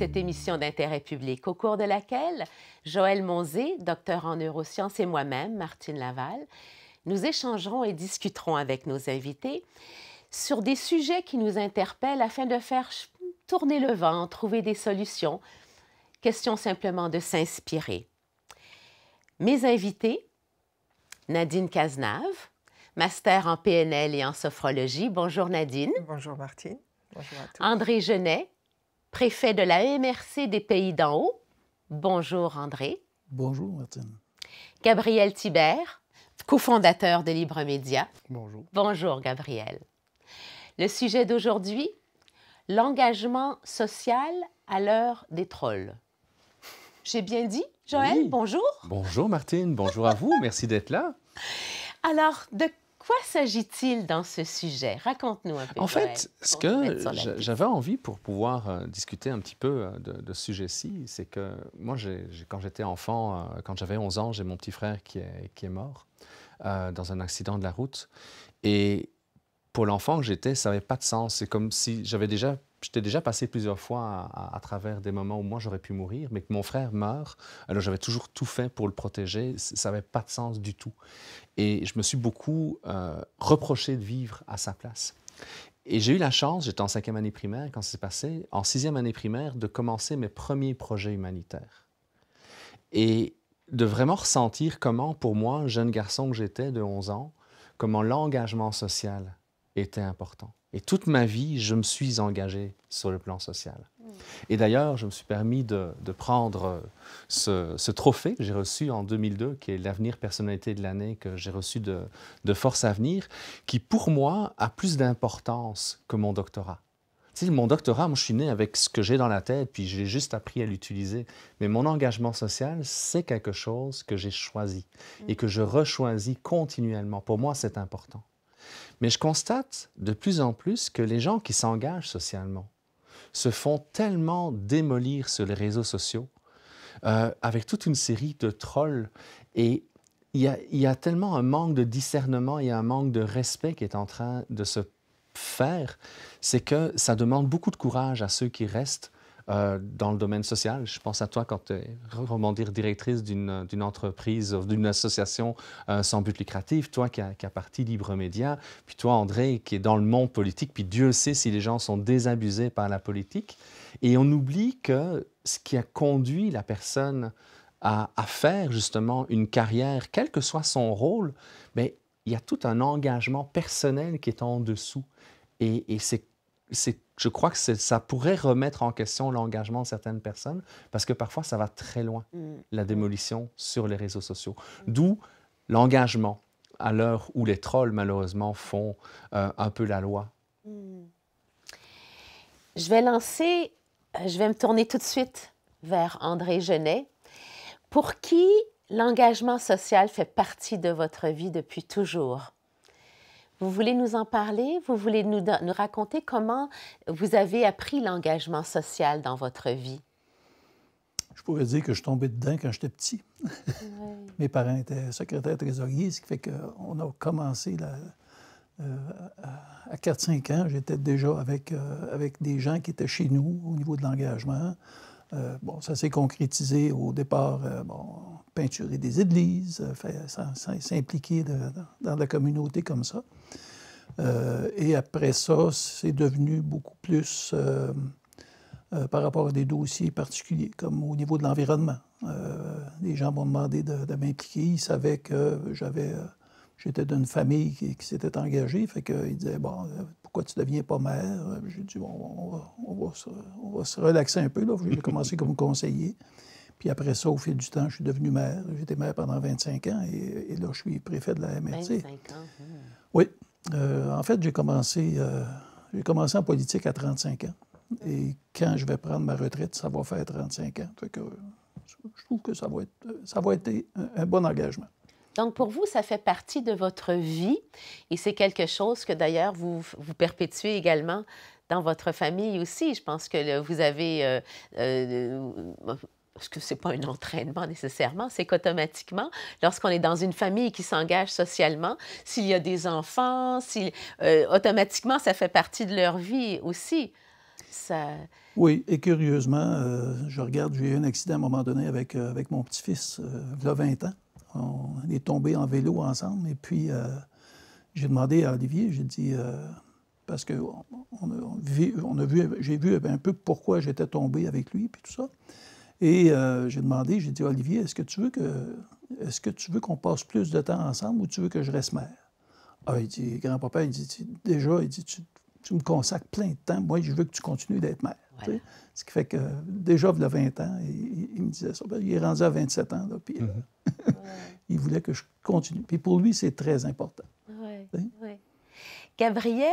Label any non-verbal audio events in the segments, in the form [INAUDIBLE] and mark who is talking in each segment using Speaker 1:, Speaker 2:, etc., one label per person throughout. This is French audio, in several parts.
Speaker 1: cette émission d'intérêt public au cours de laquelle Joël Monzé, docteur en neurosciences, et moi-même, Martine Laval, nous échangerons et discuterons avec nos invités sur des sujets qui nous interpellent afin de faire tourner le vent, trouver des solutions. Question simplement de s'inspirer. Mes invités, Nadine Cazenave, master en PNL et en sophrologie. Bonjour Nadine.
Speaker 2: Bonjour Martine. Bonjour à
Speaker 3: tous.
Speaker 1: André Genet, préfet de la MRC des Pays d'en haut. Bonjour André.
Speaker 3: Bonjour Martine.
Speaker 1: Gabriel Thibert, cofondateur de Libre Média. Bonjour. Bonjour Gabriel. Le sujet d'aujourd'hui, l'engagement social à l'heure des trolls. J'ai bien dit, Joël, bonjour.
Speaker 4: Bonjour Martine, bonjour à vous, merci d'être là.
Speaker 1: Alors, de s'agit-il dans ce sujet? Raconte-nous un peu. En fait, ce
Speaker 4: que j'avais envie pour pouvoir euh, discuter un petit peu euh, de, ce sujet-ci, c'est que moi, quand j'étais enfant, euh, quand j'avais 11 ans, j'ai mon petit frère qui est, qui est mort dans un accident de la route. Et pour l'enfant que j'étais, ça n'avait pas de sens. C'est comme si j'avais déjà j'étais déjà passé plusieurs fois à, travers des moments où moi j'aurais pu mourir, mais que mon frère meurt, alors euh, j'avais toujours tout fait pour le protéger, ça n'avait pas de sens du tout. Et je me suis beaucoup euh, reproché de vivre à sa place. Et j'ai eu la chance, j'étais en cinquième année primaire quand ça s'est passé, en sixième année primaire, de commencer mes premiers projets humanitaires. Et de vraiment ressentir comment, pour moi, jeune garçon que j'étais de 11 ans, comment l'engagement social était important. Et toute ma vie, je me suis engagé sur le plan social. Et d'ailleurs, je me suis permis de, prendre euh, ce, trophée que j'ai reçu en 2002, qui est l'avenir personnalité de l'année que j'ai reçu de, de Force Avenir, qui pour moi a plus d'importance que mon doctorat. Tu mon doctorat, moi, je suis né avec ce que j'ai dans la tête, puis j'ai juste appris à l'utiliser. Mais mon engagement social, c'est quelque chose que j'ai choisi et que je rechoisis continuellement. Pour moi, c'est important. Mais je constate de plus en plus que les gens qui s'engagent socialement se font tellement démolir sur les réseaux sociaux euh, avec toute une série de trolls et il y, a, tellement un manque de discernement et un manque de respect qui est en train de se faire, c'est que ça demande beaucoup de courage à ceux qui restent euh, dans le domaine social. Je pense à toi quand tu es dire, directrice d'une euh, entreprise, d'une association euh, sans but lucratif, toi qui as parti Libre Média, puis toi, André, qui est dans le monde politique, puis Dieu sait si les gens sont désabusés par la politique. Et on oublie que ce qui a conduit la personne à, à faire justement une carrière, quel que soit son rôle, mais il y a tout un engagement personnel qui est en dessous. Et, et c'est je crois que ça pourrait remettre en question l'engagement de certaines personnes parce que parfois ça va très loin, mm. la mm. démolition sur les réseaux sociaux. D'où l'engagement à l'heure où les trolls, malheureusement, font euh, un peu la loi.
Speaker 1: Mm. Je vais lancer, euh, je vais me tourner tout de suite vers André Genet, pour qui l'engagement social fait partie de votre vie depuis toujours. Vous voulez nous en parler? Vous voulez nous, raconter comment vous avez appris l'engagement social dans votre vie?
Speaker 3: Je pourrais dire que je tombais dedans quand j'étais petit. [LAUGHS] Mes parents étaient secrétaires trésoriers, ce qui fait qu'on a commencé euh, à 4-5 ans, j'étais déjà avec, euh, avec des gens qui étaient chez nous au niveau de l'engagement. Euh, bon, ça s'est concrétisé au départ, euh, bon, peinturer des églises, euh, s'impliquer dans, la communauté comme ça. et après ça, c'est devenu beaucoup plus par rapport à des dossiers particuliers, comme au niveau de l'environnement. les gens m'ont demandé de, m'impliquer. Ils savaient que j'avais j'étais d'une famille qui, qui s'était engagée, fait qu'ils disaient, bon, pourquoi tu ne deviens pas maire? Euh, j'ai dit, on va, se, relaxer un peu. J'ai commencé comme conseiller. Puis après ça, au fil du temps, je suis devenu maire. J'étais maire pendant 25 ans et, là, je suis préfet de la MRC. 25 ans. Hmm. Oui. Euh, en fait, j'ai commencé, euh, j'ai commencé en politique à 35 ans. Et quand je vais prendre ma retraite, ça va faire 35 ans. je trouve que ça va être, ça va être un bon engagement.
Speaker 1: Donc, pour vous, ça fait partie de votre vie et c'est quelque chose que d'ailleurs vous, vous perpétuez également dans votre famille aussi. Je pense que vous avez. parce euh, euh, que c'est pas un entraînement nécessairement, c'est qu'automatiquement, lorsqu'on est dans une famille qui s'engage socialement, s'il y a des enfants, euh, automatiquement, ça fait partie de leur vie aussi. Ça...
Speaker 3: Oui, et curieusement, je regarde, j'ai eu un accident à un moment donné avec, avec mon petit-fils, il a 20 ans. On est tombés en vélo ensemble. Et puis, euh, j'ai demandé à Olivier, j'ai dit, euh, parce que on, a vu, j'ai vu un peu pourquoi j'étais tombé avec lui, puis tout ça. Et euh, j'ai demandé, j'ai dit, Olivier, est-ce que tu veux que, est-ce que tu veux qu'on passe plus de temps ensemble ou tu veux que je reste mère? Ah, il dit, grand-papa, il dit, déjà, il dit, tu me consacres plein de temps. Moi, je veux que tu continues d'être mère. Ce qui fait que déjà, il a 20 ans, il, il me disait ça. Ben, il est rendu à 27 ans, là, puis euh, mhm. [LAUGHS] il voulait que je continue. Puis pour lui, c'est très important.
Speaker 1: Oui. Gabriel,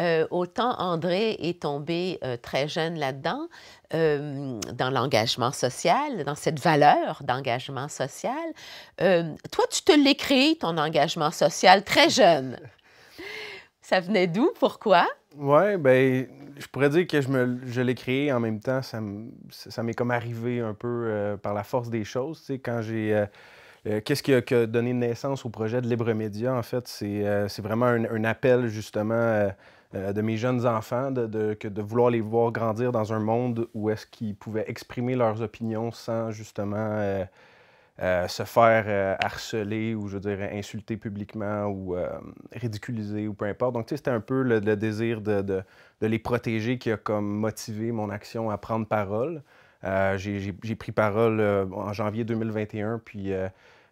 Speaker 1: euh, autant André est tombé euh, très jeune là-dedans, dans l'engagement social, dans cette valeur d'engagement social, toi, tu te l'écris, ton engagement social, très jeune. Ça venait d'où? Pourquoi? Oui,
Speaker 5: bien, je pourrais dire que je, me, l'ai créé en même temps. Ça, ça m'est comme arrivé un peu euh, par la force des choses. quand j'ai. Euh, euh, qu'est-ce qui a donné naissance au projet de Libre Média, en fait? C'est vraiment un, appel, justement, de mes jeunes enfants, de, de vouloir les voir grandir dans un monde où est-ce qu'ils pouvaient exprimer leurs opinions sans, justement, euh, se faire euh, harceler ou, je dirais dire, insulter publiquement ou euh, ridiculiser ou peu importe. Donc, tu sais, c'était un peu le, désir de, les protéger qui a comme motivé mon action à prendre parole. J'ai pris parole en janvier 2021, puis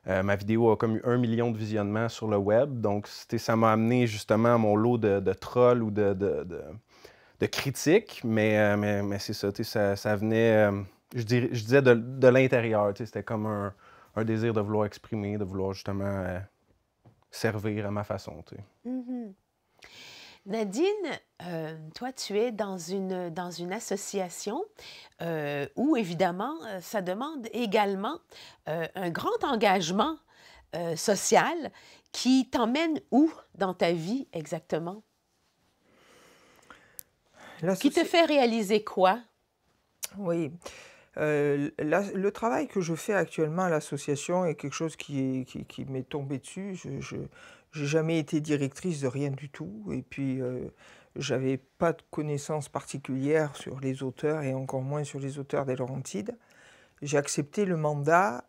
Speaker 5: ma vidéo a comme eu un million de visionnements sur le web. Donc, ça m'a amené justement à mon lot de, de trolls ou de, de, critiques, mais, mais, c'est ça, tu ça, ça venait, je, dirais, je, disais, de, l'intérieur. tu sais, C'était comme un un désir de vouloir exprimer, de vouloir justement euh, servir à ma façon. Tu sais.
Speaker 1: Mm-hmm. Nadine, euh, toi, tu es dans une, dans une association euh, où, évidemment, ça demande également un grand engagement social qui t'emmène où dans ta vie exactement? Qui te fait réaliser quoi?
Speaker 2: Oui. Euh, le travail que je fais actuellement à l'association est quelque chose qui, m'est tombé dessus. Je n'ai jamais été directrice de rien du tout. Et puis, euh, j'avais pas de connaissances particulières sur les auteurs et encore moins sur les auteurs des Laurentides. J'ai accepté le mandat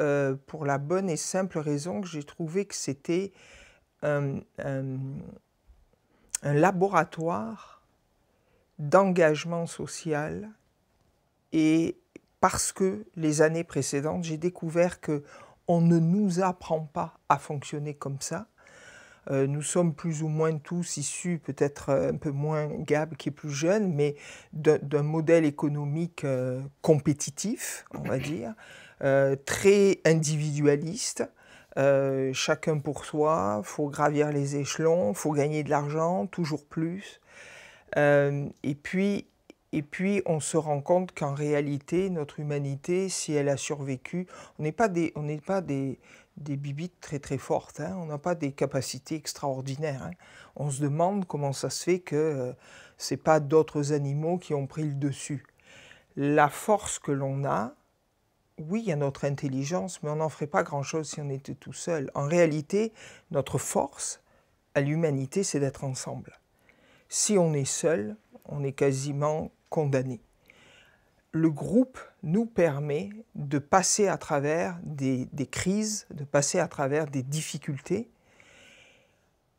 Speaker 2: euh, pour la bonne et simple raison que j'ai trouvé que c'était un laboratoire d'engagement social et parce que les années précédentes, j'ai découvert que on ne nous apprend pas à fonctionner comme ça. Euh, nous sommes plus ou moins tous issus, peut-être euh, un peu moins Gab qui est plus jeune, mais d'un modèle économique euh, compétitif, on va dire, très individualiste. chacun pour soi, faut gravir les échelons, faut gagner de l'argent, toujours plus. et puis et puis on se rend compte qu'en réalité, notre humanité, si elle a survécu, on n'est pas des, on n'est pas des, des bibites très très fortes, hein. on n'a pas des capacités extraordinaires. Hein. On se demande comment ça se fait que ce euh, c'est pas d'autres animaux qui ont pris le dessus. La force que l'on a, oui, il y a notre intelligence, mais on n'en ferait pas grand-chose si on était tout seul. En réalité, notre force à l'humanité, c'est d'être ensemble. Si on est seul, on est quasiment condamné. Le groupe nous permet de passer à travers des, crises, de passer à travers des difficultés.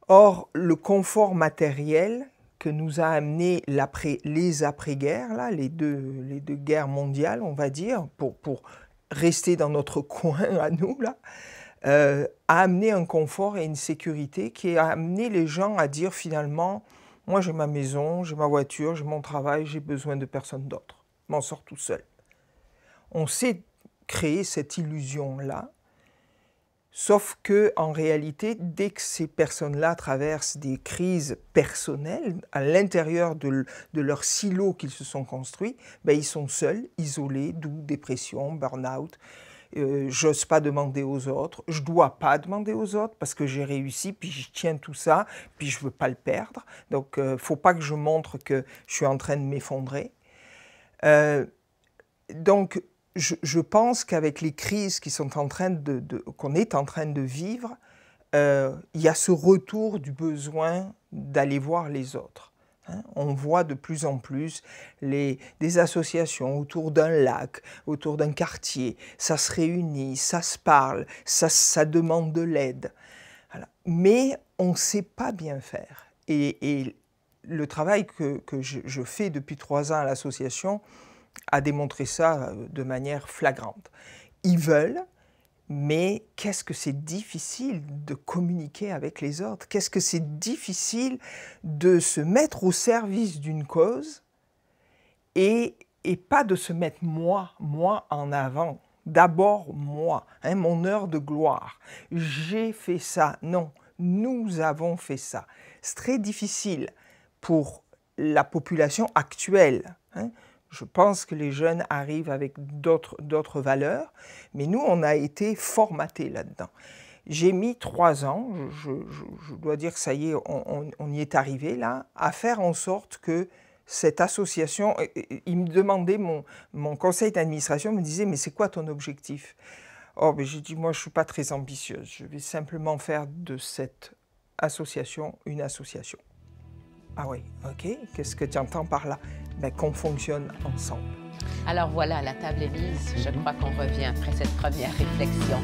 Speaker 2: Or, le confort matériel que nous a amené les après-guerres, les deux, les deux guerres mondiales, on va dire, pour, pour rester dans notre [LAUGHS] coin à nous, là, euh, a amené un confort et une sécurité qui a amené les gens à dire finalement, moi, j'ai ma maison, j'ai ma voiture, j'ai mon travail, j'ai besoin de personne d'autre. M'en sors tout seul. On sait créer cette illusion-là, sauf que en réalité, dès que ces personnes-là traversent des crises personnelles à l'intérieur de, leur silo qu'ils se sont construits, ben, ils sont seuls, isolés, d'où dépression, burn-out. Euh, j'ose pas demander aux autres, je dois pas demander aux autres parce que j'ai réussi, puis je tiens tout ça, puis je veux pas le perdre. Donc, euh, faut pas que je montre que je suis en train de m'effondrer. Euh, donc, je, pense qu'avec les crises qui sont qu'on est en train de vivre, il y a ce retour du besoin d'aller voir les autres. Hein. On voit de plus en plus des associations autour d'un lac, autour d'un quartier. Ça se réunit, ça se parle, ça, demande de l'aide. Mais on ne sait pas bien faire. Et, le travail que, je, fais depuis trois ans à l'association a démontré ça euh, de manière flagrante. Ils veulent, mais qu'est-ce que c'est difficile de communiquer avec les autres Qu'est-ce que c'est difficile de se mettre au service d'une cause et, pas de se mettre moi, moi en avant. D'abord moi, hein, mon heure de gloire. J'ai fait ça. Non, nous avons fait ça. C'est très difficile pour la population actuelle. Hein, je pense que les jeunes arrivent avec d'autres valeurs, mais nous, on a été formatés là-dedans. J'ai mis trois ans, je, dois dire que ça y est, on, y est arrivé là, à faire en sorte que cette association, euh, euh, il me demandait, mon, conseil d'administration me disait, mais c'est quoi ton objectif Oh, j'ai dit, moi, je ne suis pas très ambitieuse, je vais simplement faire de cette association une association. Ah oui, ok, qu'est-ce que tu entends par là ben, Qu'on fonctionne ensemble.
Speaker 1: Alors voilà, la table est mise. Je mhm. crois qu'on revient après cette première réflexion.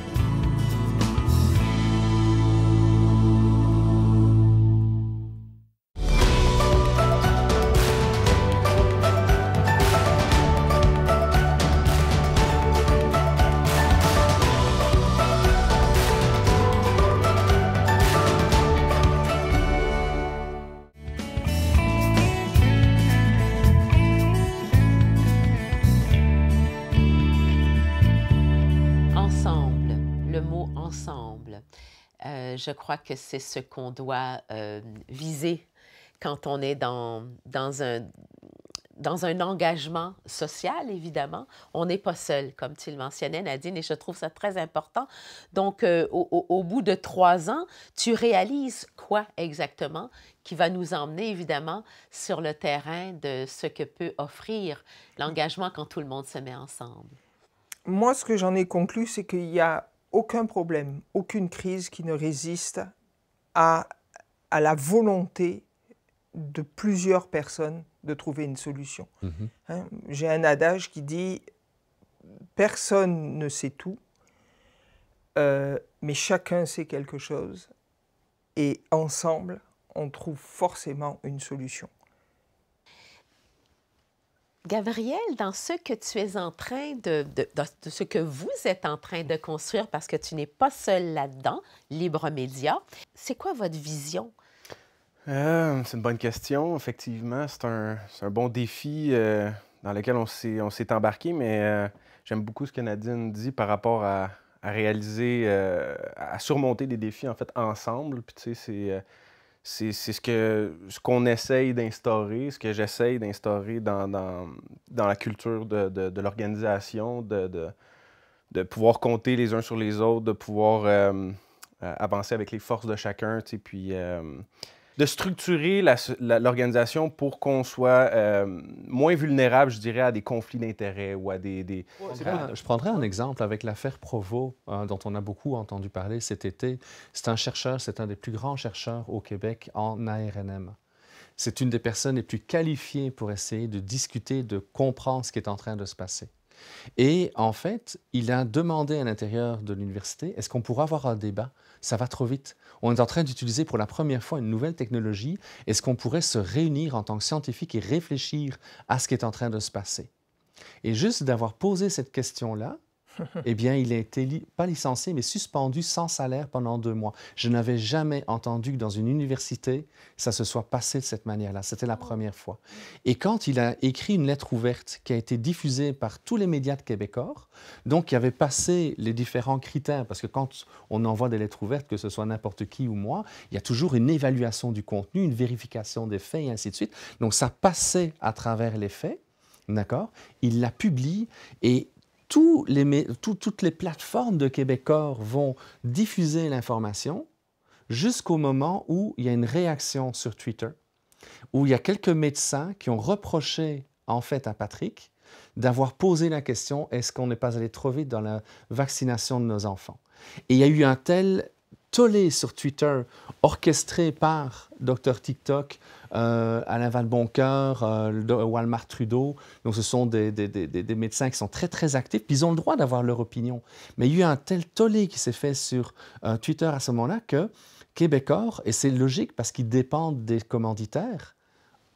Speaker 1: je crois que c'est ce qu'on doit euh, viser quand on est dans, dans, un, dans un engagement social, évidemment. On n'est pas seul, comme tu le mentionnais, Nadine, et je trouve ça très important. Donc, euh, au, au, bout de trois ans, tu réalises quoi exactement qui va nous emmener, évidemment, sur le terrain de ce que peut offrir l'engagement quand tout le monde se met ensemble.
Speaker 2: Moi, ce que j'en ai conclu, c'est qu'il y a aucun problème, aucune crise qui ne résiste à, la volonté de plusieurs personnes de trouver une solution. Mhm. Hein, j'ai un adage qui dit personne ne sait tout, euh, mais chacun sait quelque chose, et ensemble, on trouve forcément une solution. Gabriel, dans ce que tu es en train de,
Speaker 1: ce que vous êtes en train de construire, parce que tu n'es pas seul là-dedans, Libre Média, c'est quoi votre vision?
Speaker 5: Euh, c'est une bonne question. Effectivement, c'est un, bon défi euh, dans lequel on s'est embarqué, mais euh, j'aime beaucoup ce que Nadine dit par rapport à, à réaliser, à surmonter des défis en fait ensemble. Puis tu sais, c'est c'est ce que ce qu'on essaye d'instaurer, ce que j'essaye d'instaurer dans, dans, la culture de, l'organisation, de, de, pouvoir compter les uns sur les autres, de pouvoir euh, euh, avancer avec les forces de chacun, puis euh, de structurer l'organisation pour qu'on soit euh, moins vulnérable, je dirais, à des conflits d'intérêts ou à des... je
Speaker 4: prendrais un exemple avec l'affaire Provo, hein, dont on a beaucoup entendu parler cet été. C'est un chercheur, c'est un des plus grands chercheurs au Québec en ARNM. C'est une des personnes les plus qualifiées pour essayer de discuter, de comprendre ce qui est en train de se passer. Et en fait, il a demandé à l'intérieur de l'université, est-ce qu'on pourra avoir un débat ça va trop vite. On est en train d'utiliser pour la première fois une nouvelle technologie. Est-ce qu'on pourrait se réunir en tant que scientifique et réfléchir à ce qui est en train de se passer? Et juste d'avoir posé cette question-là, eh bien, il a été, pas licencié, mais suspendu sans salaire pendant deux mois. Je n'avais jamais entendu que dans une université, ça se soit passé de cette manière-là. C'était la oh. première fois. Et quand il a écrit une lettre ouverte qui a été diffusée par tous les médias de Québécois, donc qui avait passé les différents critères, parce que quand on envoie des lettres ouvertes, que ce soit n'importe qui ou moi, il y a toujours une évaluation du contenu, une vérification des faits, et ainsi de suite. Donc, ça passait à travers les faits. D'accord Il la publie et les, toutes les plateformes de Québecor vont diffuser l'information jusqu'au moment où il y a une réaction sur Twitter, où il y a quelques médecins qui ont reproché en fait à Patrick d'avoir posé la question est-ce qu'on n'est pas allé trop vite dans la vaccination de nos enfants Et il y a eu un tel tollé sur Twitter, orchestré par Dr TikTok, euh, Alain Valboncoeur, euh, Walmart Trudeau. Donc, ce sont des, médecins qui sont très, très actifs, puis ils ont le droit d'avoir leur opinion. Mais il y a eu un tel tollé qui s'est fait sur euh, Twitter à ce moment-là que Québecor, et c'est logique parce qu'ils dépendent des commanditaires,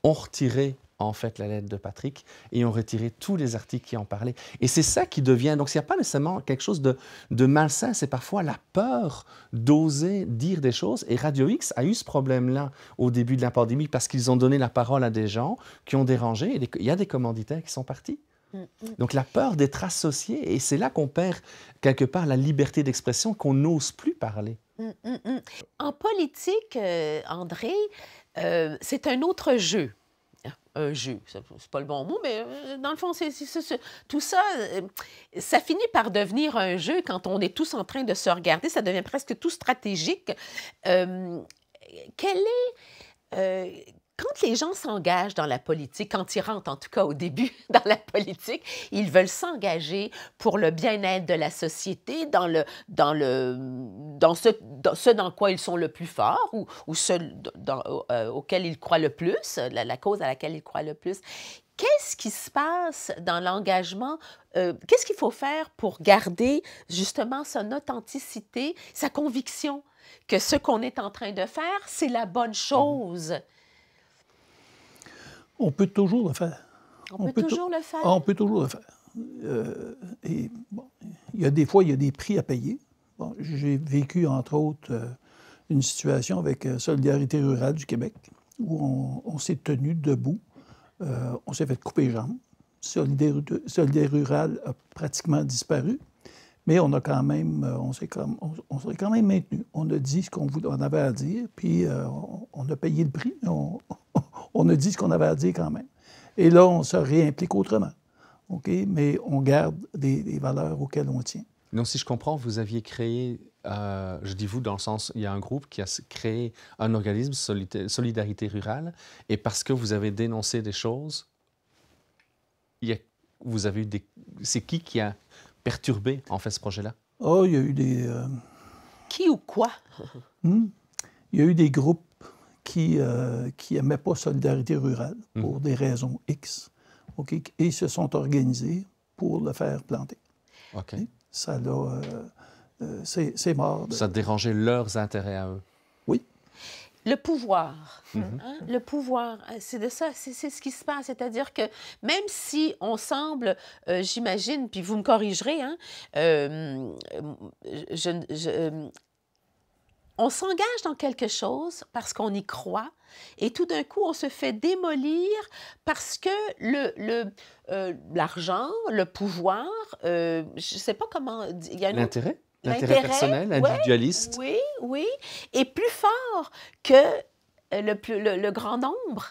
Speaker 4: ont retiré en fait la lettre de Patrick et ont retiré tous les articles qui en parlaient. Et c'est ça qui devient, donc il n'y a pas nécessairement quelque chose de, malsain, c'est parfois la peur d'oser dire des choses. Et Radio X a eu ce problème-là au début de la pandémie parce qu'ils ont donné la parole à des gens qui ont dérangé et il y a des commanditaires qui sont partis. Mm-hmm. Donc la peur d'être associé, et c'est là qu'on perd quelque part la liberté d'expression, qu'on n'ose plus parler.
Speaker 1: Mm-hmm. En politique, euh, André, euh, c'est un autre jeu un euh, jeu, c'est pas le bon mot, mais euh, dans le fond, c'est, tout ça, euh, ça finit par devenir un jeu quand on est tous en train de se regarder, ça devient presque tout stratégique. Euh, est quand les gens s'engagent dans la politique, quand ils rentrent en tout cas au début [LAUGHS] dans la politique, ils veulent s'engager pour le bien-être de la société, dans, le, dans, le, dans, ce, dans ce dans quoi ils sont le plus forts ou, ou ce dans, euh, auquel ils croient le plus, la, cause à laquelle ils croient le plus. Qu'est-ce qui se passe dans l'engagement? Euh, qu'est-ce qu'il faut faire pour garder justement son authenticité, sa conviction que ce qu'on est en train de faire, c'est la bonne mhm. chose?
Speaker 3: On peut toujours le faire.
Speaker 1: On, peut, toujours le faire? On
Speaker 3: peut toujours le faire. et bon, il y a des fois, il y a des prix à payer. J'ai vécu, entre autres, euh, une situation avec euh, Solidarité rurale du Québec où on, s'est tenu debout. Euh, on s'est fait couper les jambes. Solidarité rurale a pratiquement disparu. Mais on a quand même, euh, on s'est quand, quand, même maintenu. On a dit ce qu'on avait à dire, puis euh, on, a payé le prix, [LAUGHS] on, a dit ce qu'on avait à dire quand même. Et là, on se réimplique autrement. OK? Mais on garde des, valeurs auxquelles on tient.
Speaker 4: Non, si je comprends, vous aviez créé, euh, je dis vous dans le sens, il y a un groupe qui a créé un organisme, Solidarité Rurale, et parce que vous avez dénoncé des choses, il vous avez eu des. C'est qui qui a perturbé, en fait, ce projet-là?
Speaker 3: Oh, il y a eu des... Euh, qui ou quoi? Hmm il y a eu des groupes qui n'aimaient euh, pas Solidarité rurale hmm. pour des raisons X. Et ils se sont organisés pour le faire planter.
Speaker 4: OK.
Speaker 1: ça
Speaker 3: l'a... Euh, c'est mort. Ça
Speaker 4: dérangeait leurs intérêts à eux
Speaker 1: le pouvoir. Mhm. Hein? Le pouvoir, euh, c'est de ça, c'est ce qui se passe. C'est-à-dire que même si on semble, euh, j'imagine, puis vous me corrigerez, hein, euh, on s'engage dans quelque chose parce qu'on y croit, et tout d'un coup, on se fait démolir parce que l'argent, le, le, le pouvoir, je ne sais pas comment... L'intérêt L'intérêt personnel, individualiste. Oui, oui, et plus fort que euh, le, le, grand nombre.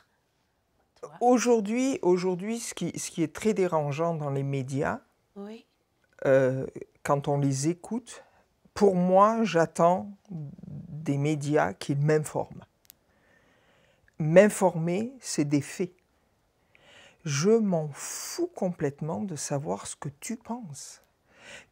Speaker 2: Aujourd'hui, aujourd'hui, ce qui, ce qui est très dérangeant dans les médias, euh, quand on les écoute, pour moi, j'attends des médias qui m'informent. M'informer, c'est des faits. Je m'en fous complètement de savoir ce que tu penses.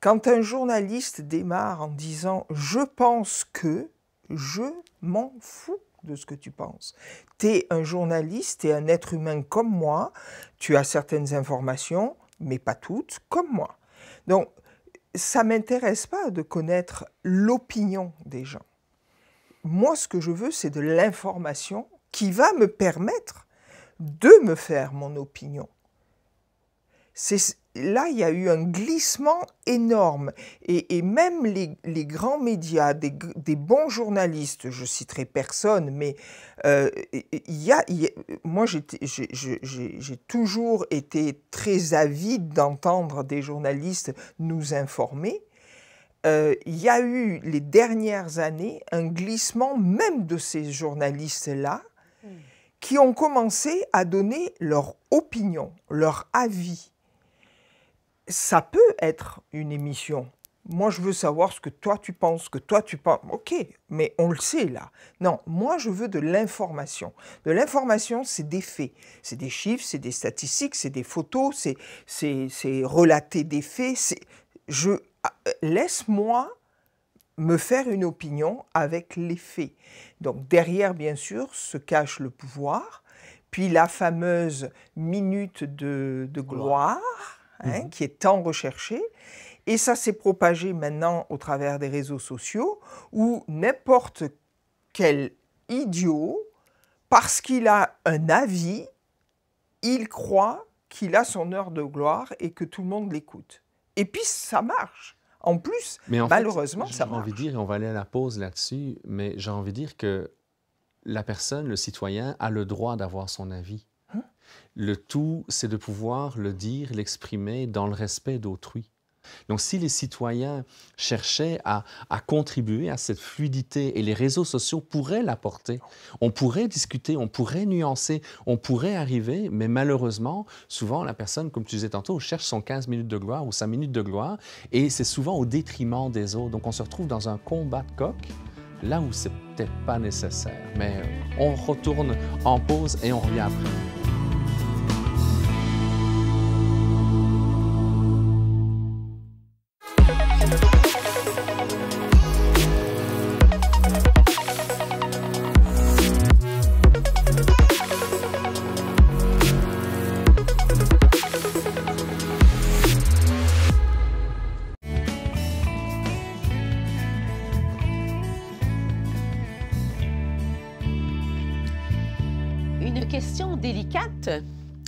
Speaker 2: Quand un journaliste démarre en disant ⁇ je pense que ⁇ je m'en fous de ce que tu penses. Tu es un journaliste, tu es un être humain comme moi, tu as certaines informations, mais pas toutes, comme moi. Donc, ça ne m'intéresse pas de connaître l'opinion des gens. Moi, ce que je veux, c'est de l'information qui va me permettre de me faire mon opinion. C'est là, il y a eu un glissement énorme. Et, même les, grands médias, des, bons journalistes, je citerai personne, mais euh, moi, j'ai toujours été très avide d'entendre des journalistes nous informer. Euh, il y a eu les dernières années un glissement même de ces journalistes-là hmm. qui ont commencé à donner leur opinion, leur avis ça peut être une émission. Moi, je veux savoir ce que toi tu penses, que toi tu penses. Ok, mais on le sait là. Non, moi, je veux de l'information. De l'information, c'est des faits. C'est des chiffres, c'est des statistiques, c'est des photos, c'est relater des faits. Je... Ah, laisse-moi me faire une opinion avec les faits. Donc derrière, bien sûr, se cache le pouvoir, puis la fameuse minute de gloire Hein, mhm. qui est tant recherché. Et ça s'est propagé maintenant au travers des réseaux sociaux où n'importe quel idiot, parce qu'il a un avis, il croit qu'il a son heure de gloire et que tout le monde l'écoute. Et puis ça marche. En plus, mais malheureusement,
Speaker 4: ça marche. J'ai envie de dire, on va aller à la pause là-dessus, mais j'ai envie de dire que la personne, le citoyen, a le droit d'avoir son avis. Le tout, c'est de pouvoir le dire, l'exprimer dans le respect d'autrui. Donc si les citoyens cherchaient à, contribuer à cette fluidité et les réseaux sociaux pourraient l'apporter, on pourrait discuter, on pourrait nuancer, on pourrait arriver, mais malheureusement, souvent la personne, comme tu disais tantôt, cherche son 15 minutes de gloire ou sa minutes de gloire et c'est souvent au détriment des autres. Donc on se retrouve dans un combat de coq là où c'est peut-être pas nécessaire. Mais euh, on retourne en pause et on revient après.
Speaker 1: question délicate,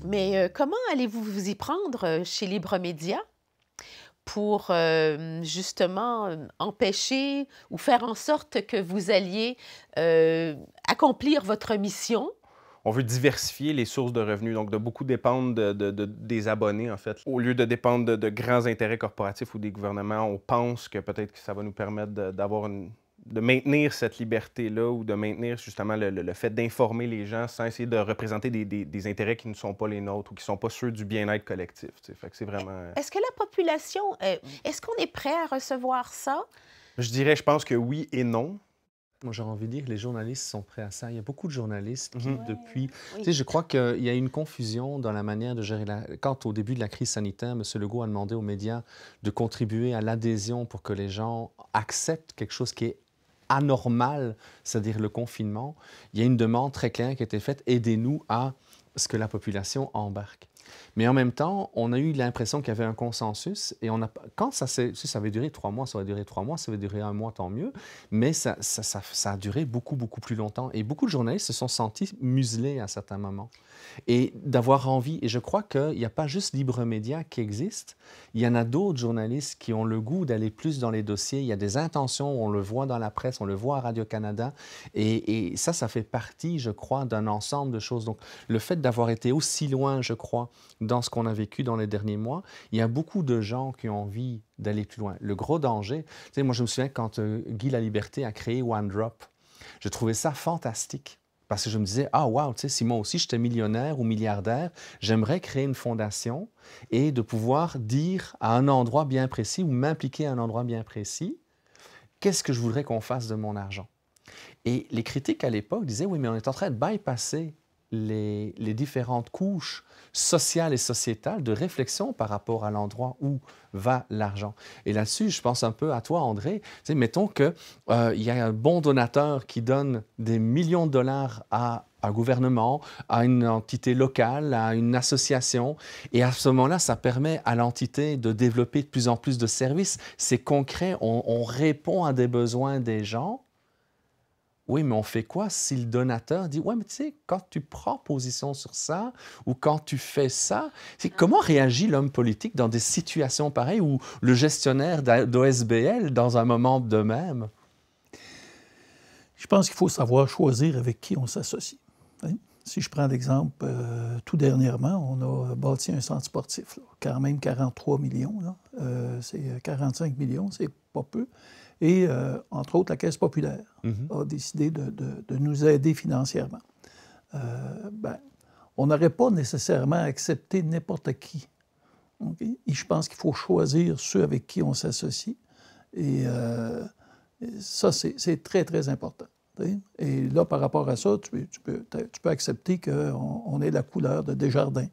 Speaker 1: mais euh, comment allez-vous vous y prendre euh, chez Libre Média pour euh, justement empêcher ou faire en sorte que vous alliez accomplir votre mission
Speaker 5: on veut diversifier les sources de revenus, donc de beaucoup dépendre de, des abonnés, en fait. Au lieu de dépendre de, grands intérêts corporatifs ou des gouvernements, on pense que peut-être que ça va nous permettre d'avoir une, de maintenir cette liberté-là ou de maintenir justement le, fait d'informer les gens sans essayer de représenter des, des, des, intérêts qui ne sont pas les nôtres ou qui ne sont pas ceux du bien-être collectif. que c'est vraiment... Euh, est-ce
Speaker 1: que la population, euh, est-ce qu'on est prêt à recevoir ça?
Speaker 5: Je dirais, je pense que oui et non. Moi, j'aurais envie de dire
Speaker 4: les journalistes sont prêts à ça. Il y a beaucoup de journalistes qui, mhm. depuis... Tu sais, je crois qu'il y a une confusion dans la manière de gérer la... Quand, au début de la crise sanitaire, M. Legault a demandé aux médias de contribuer à l'adhésion pour que les gens acceptent quelque chose qui est anormal, c'est-à-dire le confinement, il y a une demande très claire qui a été faite, aidez-nous à ce que la population embarque. Mais en même temps, on a eu l'impression qu'il y avait un consensus. Et on a, quand ça Si ça avait duré trois mois, ça aurait duré trois mois. Ça avait duré un mois, tant mieux. Mais ça, ça, a duré beaucoup, beaucoup plus longtemps. Et beaucoup de journalistes se sont sentis muselés à certains moments. Et d'avoir envie. Et je crois qu'il n'y a pas juste Libre Média qui existe. Il y en a d'autres journalistes qui ont le goût d'aller plus dans les dossiers. Il y a des intentions. On le voit dans la presse. On le voit à Radio-Canada. Et, et ça, ça fait partie, je crois, d'un ensemble de choses. Donc, le fait d'avoir été aussi loin, je crois, dans ce qu'on a vécu dans les derniers mois, il y a beaucoup de gens qui ont envie d'aller plus loin. Le gros danger, tu sais, moi je me souviens quand euh, Guy La Liberté a créé OneDrop, je trouvais ça fantastique parce que je me disais, ah wow, tu sais, si moi aussi j'étais millionnaire ou milliardaire, j'aimerais créer une fondation et de pouvoir dire à un endroit bien précis ou m'impliquer à un endroit bien précis, qu'est-ce que je voudrais qu'on fasse de mon argent. Et les critiques à l'époque disaient, oui, mais on est en train de bypasser les, différentes couches sociales et sociétales de réflexion par rapport à l'endroit où va l'argent. Et là-dessus, je pense un peu à toi, André. Tu sais, mettons qu'il euh, y a un bon donateur qui donne des millions de dollars à un gouvernement, à une entité locale, à une association. Et à ce moment-là, ça permet à l'entité de développer de plus en plus de services. C'est concret, on répond à des besoins des gens. Oui, mais on fait quoi si le donateur dit, ouais, mais tu sais, quand tu prends position sur ça ou quand tu fais ça, c'est ah. comment réagit l'homme politique dans des situations pareilles ou le gestionnaire d'OSBL dans un moment de même?
Speaker 3: Je pense qu'il faut savoir choisir avec qui on s'associe. Hein. Si je prends l'exemple, euh, tout dernièrement, on a bâti un centre sportif, quand même 43 millions, euh, c'est 45 euh, millions, c'est pas peu. Et, euh, entre autres, la Caisse populaire mhm. a décidé de, nous aider financièrement. Euh, ben, on n'aurait pas nécessairement accepté n'importe qui. je pense qu'il faut choisir ceux avec qui on s'associe. Et euh, ça, c'est très, très important. Et là, par rapport à ça, tu, peux, accepter qu'on on ait la couleur de Desjardins,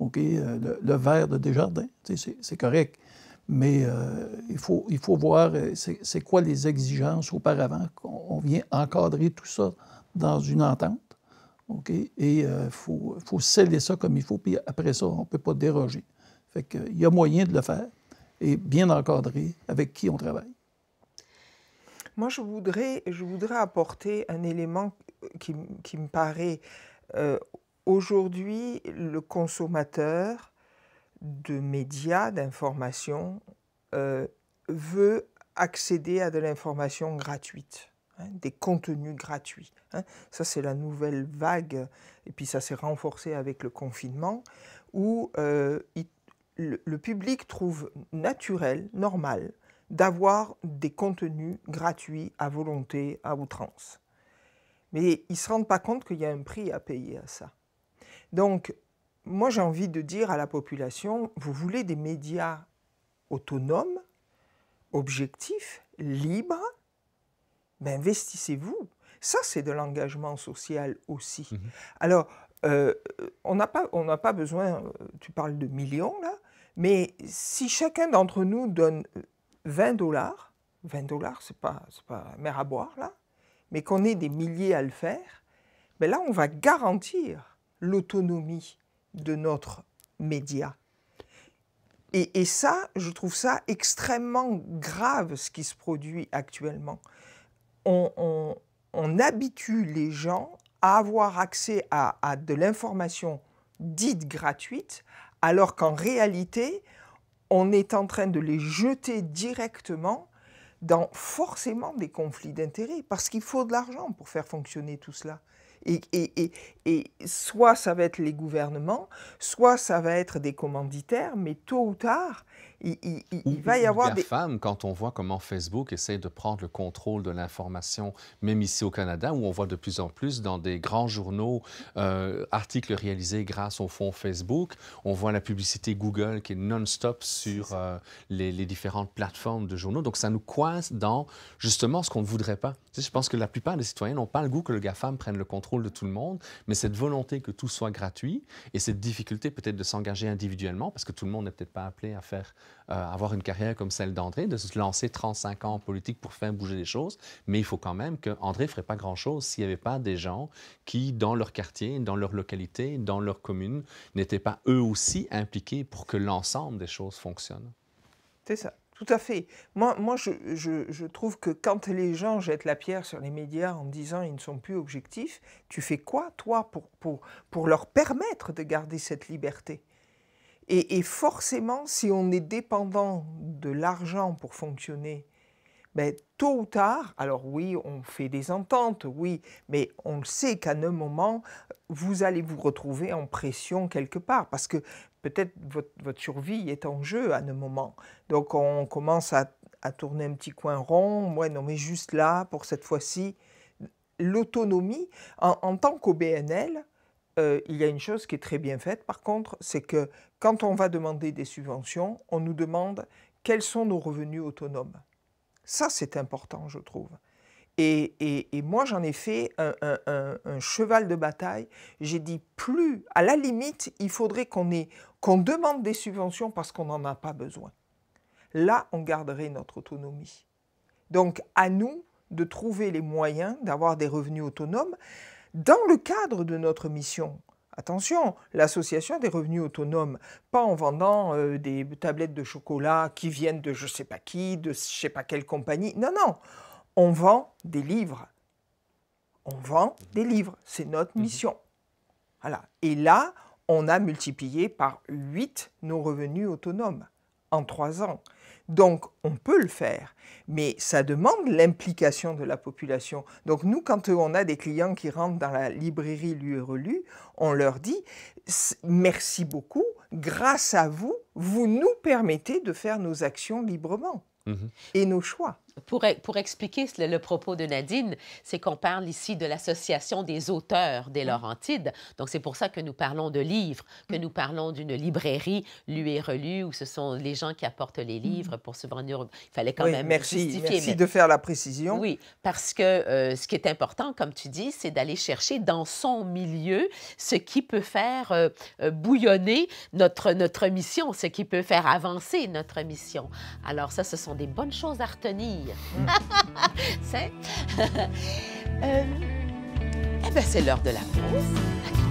Speaker 3: le, le, vert de Desjardins. C'est correct mais euh, il, faut, il faut voir euh, c'est quoi les exigences auparavant. On, vient encadrer tout ça dans une entente. OK? Et il euh, faut, faut, sceller ça comme il faut, puis après ça, on ne peut pas déroger. Fait qu'il y a moyen de le faire et bien encadrer avec qui on travaille.
Speaker 2: Moi, je voudrais, je voudrais apporter un élément qui, qui me paraît. Aujourd'hui, le consommateur de médias, d'information, euh, veut accéder à de l'information gratuite, hein, des contenus gratuits. Hein. Ça, c'est la nouvelle vague, et puis ça s'est renforcé avec le confinement, où euh, le, public trouve naturel, normal, d'avoir des contenus gratuits à volonté, à outrance. Mais ils ne se rendent pas compte qu'il y a un prix à payer à ça. Donc, moi j'ai envie de dire à la population, vous voulez des médias autonomes, objectifs, libres, investissez-vous. Ça, c'est de l'engagement social aussi. Mhm. Alors, euh, on n'a pas, besoin, euh, tu parles de millions là, mais si chacun d'entre nous donne 20 euh, dollars, 20 dollars, c'est pas, pas mer à boire là, mais qu'on ait des milliers à le faire, ben là, on va garantir l'autonomie de notre média. Et, ça, je trouve ça extrêmement grave, ce qui se produit actuellement. On, habitue les gens à avoir accès à de l'information dite gratuite, alors qu'en réalité, on est en train de les jeter directement dans forcément des conflits d'intérêts, parce qu'il faut de l'argent pour faire fonctionner tout cela. Et, soit ça va être les gouvernements, soit ça va être des commanditaires, mais tôt ou tard, il, va y avoir des... femmes,
Speaker 4: quand on voit comment Facebook essaie de prendre le contrôle de l'information, même ici au Canada, où on voit de plus en plus dans des grands journaux euh, articles réalisés grâce au fonds Facebook, on voit la publicité Google qui est non-stop sur euh, les, différentes plateformes de journaux. Donc ça nous coince dans justement ce qu'on ne voudrait pas. je pense que la plupart des citoyens n'ont pas le goût que le GAFAM prenne le contrôle de tout le monde, mais cette volonté que tout soit gratuit et cette difficulté peut-être de s'engager individuellement, parce que tout le monde n'est peut-être pas appelé à faire euh, avoir une carrière comme celle d'André, de se lancer 35 ans en politique pour faire bouger les choses, mais il faut quand même qu'André ne ferait pas grand-chose s'il n'y avait pas des gens qui, dans leur quartier, dans leur localité, dans leur commune, n'étaient pas eux aussi impliqués pour que l'ensemble des choses fonctionne.
Speaker 2: C'est ça. Tout à fait. Moi, moi je, trouve que quand les gens jettent la pierre sur les médias en disant ils ne sont plus objectifs, tu fais quoi, toi, pour leur permettre de garder cette liberté et, forcément, si on est dépendant de l'argent pour fonctionner, ben, tôt ou tard, alors oui, on fait des ententes, oui, mais on sait qu'à un moment, vous allez vous retrouver en pression quelque part, parce que peut-être votre, survie est en jeu à un moment. Donc on commence à, tourner un petit coin rond, ouais, non, mais juste là, pour cette fois-ci, l'autonomie, en, en, tant qu'OBNL, euh, il y a une chose qui est très bien faite, par contre, c'est que quand on va demander des subventions, on nous demande quels sont nos revenus autonomes. Ça, c'est important, je trouve. Et, moi, j'en ai fait un, cheval de bataille. J'ai dit plus, à la limite, il faudrait qu'on qu'on demande des subventions parce qu'on n'en a pas besoin. Là, on garderait notre autonomie. Donc, à nous de trouver les moyens d'avoir des revenus autonomes dans le cadre de notre mission. Attention, l'association des revenus autonomes, pas en vendant euh, des tablettes de chocolat qui viennent de je sais pas qui, de je sais pas quelle compagnie. Non, non, on vend des livres. On vend des livres, c'est notre mhm. mission. Voilà. Et là, on a multiplié par 8 nos revenus autonomes en 3 ans. Donc on peut le faire, mais ça demande l'implication de la population. Donc nous, quand on a des clients qui rentrent dans la librairie relue, on leur dit merci beaucoup, grâce à vous, vous nous permettez de faire nos actions librement mmh et nos choix
Speaker 1: pour, e-, pour expliquer le, propos de Nadine, c'est qu'on parle ici de l'Association des auteurs des Laurentides. Donc, c'est pour ça que nous parlons de livres, que nous parlons d'une librairie lue et relue, où ce sont les gens qui apportent les livres pour se vendre. Il fallait quand même merci, justifier. Merci de
Speaker 2: faire la précision.
Speaker 1: Oui, parce que euh, ce qui est important, comme tu dis, c'est d'aller chercher dans son milieu ce qui peut faire euh, euh, bouillonner notre, notre mission, ce qui peut faire avancer notre mission. Alors ça, ce sont des bonnes choses à retenir fille. [LAUGHS] c'est. [LAUGHS] euh, eh bien, c'est l'heure de la pause.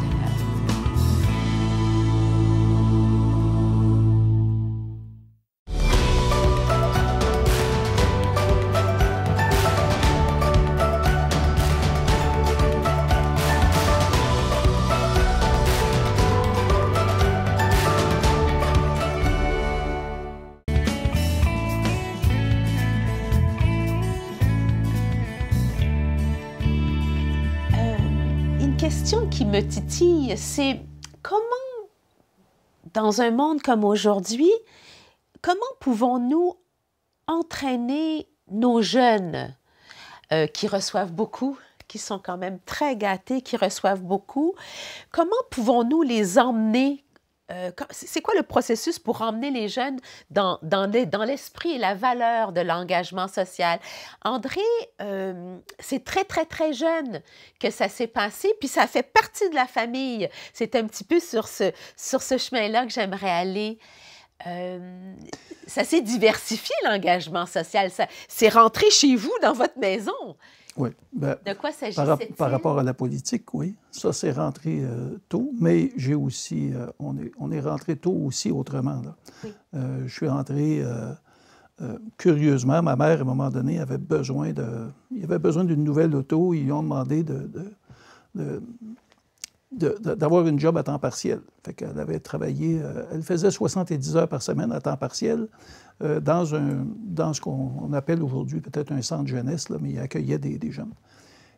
Speaker 1: Titi, c'est comment, dans un monde comme aujourd'hui, comment pouvons-nous entraîner nos jeunes euh, qui reçoivent beaucoup, qui sont quand même très gâtés, qui reçoivent beaucoup, comment pouvons-nous les emmener euh, c'est quoi le processus pour emmener les jeunes dans, dans, dans l'esprit et la valeur de l'engagement social? André, euh, c'est très, très, très jeune que ça s'est passé, puis ça fait partie de la famille. C'est un petit peu sur ce, sur ce chemin-là que j'aimerais aller. Euh, ça s'est diversifié, l'engagement social. Ça C'est rentré chez vous, dans votre maison.
Speaker 2: Oui. Ben,
Speaker 1: de quoi s'agit-il? Par,
Speaker 3: rapport à la politique, oui. Ça, c'est rentré euh, tôt, mais j'ai aussi. Euh, on, est, on est rentré tôt aussi autrement. Euh, je suis rentré. curieusement, ma mère, à un moment donné, avait besoin de. Il avait besoin d'une nouvelle auto. Ils lui ont demandé de d'avoir une job à temps partiel. Fait qu'elle avait travaillé, euh, elle faisait 70 heures par semaine à temps partiel euh, dans, un, dans ce qu'on appelle aujourd'hui peut-être un centre jeunesse, là, mais il accueillait des, jeunes.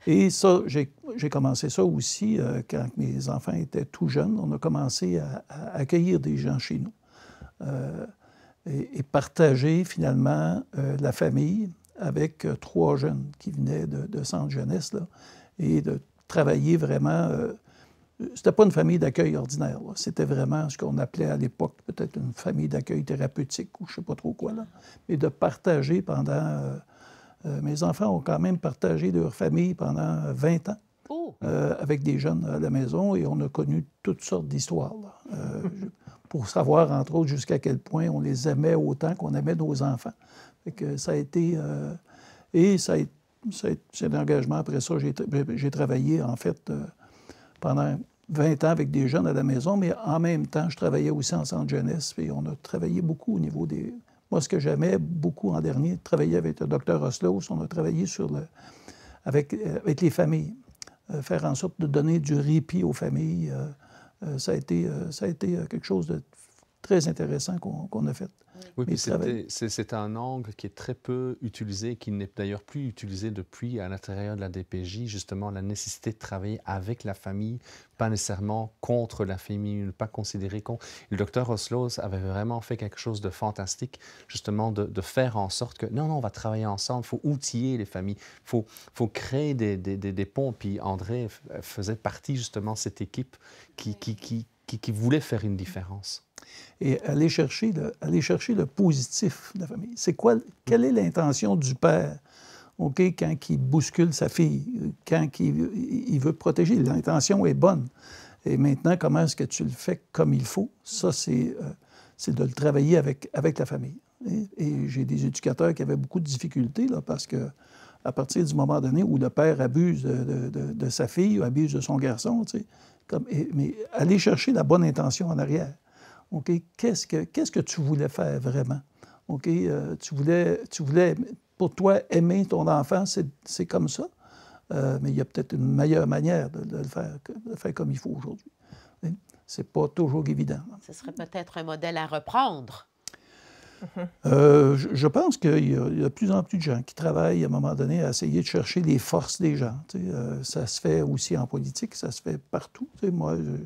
Speaker 3: Et ça, j'ai commencé ça aussi euh, quand mes enfants étaient tout jeunes. On a commencé à, accueillir des gens chez nous et, partager finalement la famille avec trois jeunes qui venaient de, de centre jeunesse là, et de travailler vraiment c'était pas une famille d'accueil ordinaire. C'était vraiment ce qu'on appelait à l'époque peut-être une famille d'accueil thérapeutique ou je sais pas trop quoi. Là. Mais de partager pendant... Euh, euh, mes enfants ont quand même partagé leur famille pendant 20 ans. Oh! Euh, avec des jeunes à la maison et on a connu toutes sortes d'histoires. pour savoir, entre autres, jusqu'à quel point on les aimait autant qu'on aimait nos enfants. Fait que ça a été. et ça c'est Après ça, j'ai, travaillé, en fait, pendant 20 ans avec des jeunes à la maison, mais en même temps, je travaillais aussi en centre jeunesse, et on a travaillé beaucoup au niveau des... Moi, ce que j'aimais beaucoup en dernier, travailler avec le docteur Oslos, on a travaillé sur le... avec, euh, avec les familles, euh, faire en sorte de donner du répit aux familles. Euh, ça, a été, ça a été quelque chose de très intéressant qu'on a fait. Oui,
Speaker 4: c'est un angle qui est très peu utilisé, qui n'est d'ailleurs plus utilisé depuis à l'intérieur de la DPJ, justement la nécessité de travailler avec la famille, pas nécessairement contre la famille, ne pas considérer qu'on... Le docteur Oslos avait vraiment fait quelque chose de fantastique, justement de, faire en sorte que non, non, on va travailler ensemble, il faut outiller les familles, il faut, faut créer des, des, des, ponts. Puis André faisait partie justement de cette équipe qui, qui, qui, qui, qui voulait faire une
Speaker 3: différence et aller chercher le, aller chercher le positif de la famille. C'est quoi, quelle est l'intention du père? OK, quand il bouscule sa fille, quand il, il veut protéger, l'intention est bonne. Et maintenant, comment est-ce que tu le fais comme il faut? Ça, c'est euh, c'est de le travailler avec, avec la famille. Et, j'ai des éducateurs qui avaient beaucoup de difficultés là, parce que à partir du moment donné où le père abuse de, de, sa fille ou abuse de son garçon, tu sais, comme, mais aller chercher la bonne intention en arrière. OK, qu'est-ce que, qu'est-ce que tu voulais faire vraiment? OK, euh, tu, voulais, tu voulais, pour toi, aimer ton enfant, c'est comme ça. Euh, mais il y a peut-être une meilleure manière de, le faire, de faire comme il faut aujourd'hui. Hein? C'est pas toujours évident.
Speaker 1: Ce serait peut-être un modèle à reprendre.
Speaker 3: Euh, je, pense qu'il y, a de plus en plus de gens qui travaillent à un moment donné à essayer de chercher les forces des gens. ça se fait aussi en politique, ça se fait partout. moi, je,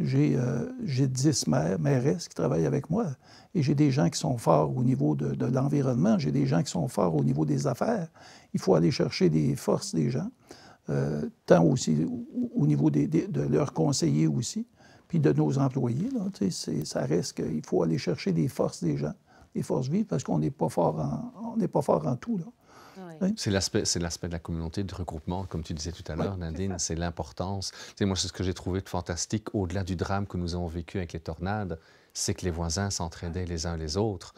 Speaker 3: euh, j'ai dix 10 maires, mairesses qui travaillent avec moi. Et j'ai des gens qui sont forts au niveau de, l'environnement, j'ai des gens qui sont forts au niveau des affaires. Il faut aller chercher des forces des gens, euh, tant aussi au, niveau de leurs conseillers aussi, puis de nos employés. Là, ça reste qu'il faut aller chercher des forces des gens, des forces vives, parce qu'on n'est pas, fort en, tout.
Speaker 4: C'est l'aspect, de la communauté, de regroupement, comme tu disais tout à l'heure, Nadine, c'est l'importance. moi, c'est ce que j'ai trouvé de fantastique au-delà du drame que nous avons vécu avec les tornades, c'est que les voisins s'entraidaient les uns les autres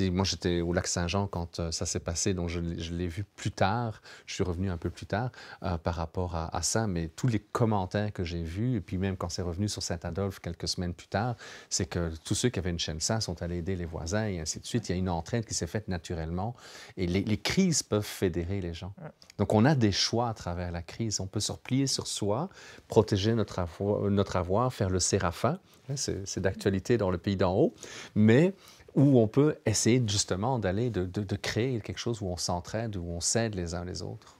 Speaker 4: moi, j'étais au lac Saint-Jean quand euh, ça s'est passé, donc je, l'ai vu plus tard. Je suis revenu un peu plus tard euh, par rapport à, ça, mais tous les commentaires que j'ai vus, et puis même quand c'est revenu sur Saint-Adolphe quelques semaines plus tard, c'est que tous ceux qui avaient une chaîne ça sont allés aider les voisins et ainsi de suite. Il y a une entraide qui s'est faite naturellement et les, crises peuvent fédérer les gens. Donc, on a des choix à travers la crise. On peut se replier sur soi, protéger notre, notre avoir faire le séraphin. Hein, c'est d'actualité dans le pays d'en haut, mais où on peut essayer justement d'aller, de, créer quelque chose où on s'entraide, où on s'aide les uns les autres.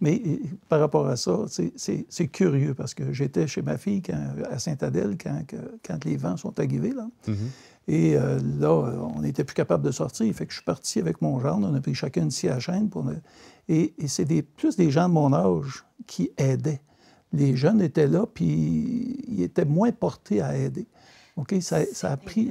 Speaker 3: Mais euh, par rapport à ça, c'est curieux parce que j'étais chez ma fille à Saint-Adèle quand, les vents sont arrivés. Là. Mm-hmm. Et euh, là, euh, on n'était plus capable de sortir. Fait que je suis parti avec mon gendre, on a pris chacun une scie à chaîne. Pour Et, c'est plus des gens de mon âge qui aidaient. Les jeunes étaient là, puis ils étaient moins portés à aider. Ok, ça, a pris.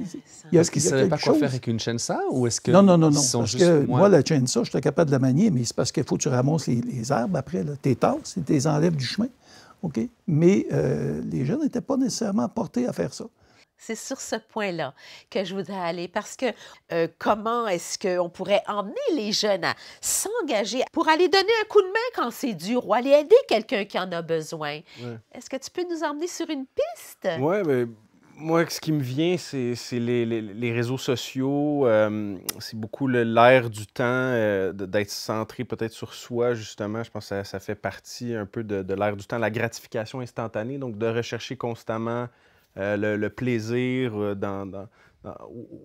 Speaker 3: Est-ce qu'ils ne savaient pas quoi faire
Speaker 4: avec une ça ou est-ce que. Non, non, non, non. parce que moi, la
Speaker 3: ça, j'étais capable de la manier, mais c'est parce qu'il faut que tu ramasses les, les arbres après, là, tes tasses, et tes enlèves du chemin. OK? Mais euh, les jeunes n'étaient pas nécessairement portés à faire ça.
Speaker 1: C'est sur ce point-là que je voudrais aller parce que euh, comment est-ce qu'on pourrait emmener les jeunes à s'engager pour aller donner un coup de main quand c'est dur ou aller aider quelqu'un qui en a besoin? Est-ce que tu peux nous emmener sur une piste? Oui,
Speaker 5: mais moi, ce qui me vient, c'est les, réseaux sociaux. Euh, c'est beaucoup l'air du temps euh, d'être centré peut-être sur soi, justement. Je pense que ça, fait partie un peu de, de l'air du temps, la gratification instantanée. Donc, de rechercher constamment euh, le, plaisir dans,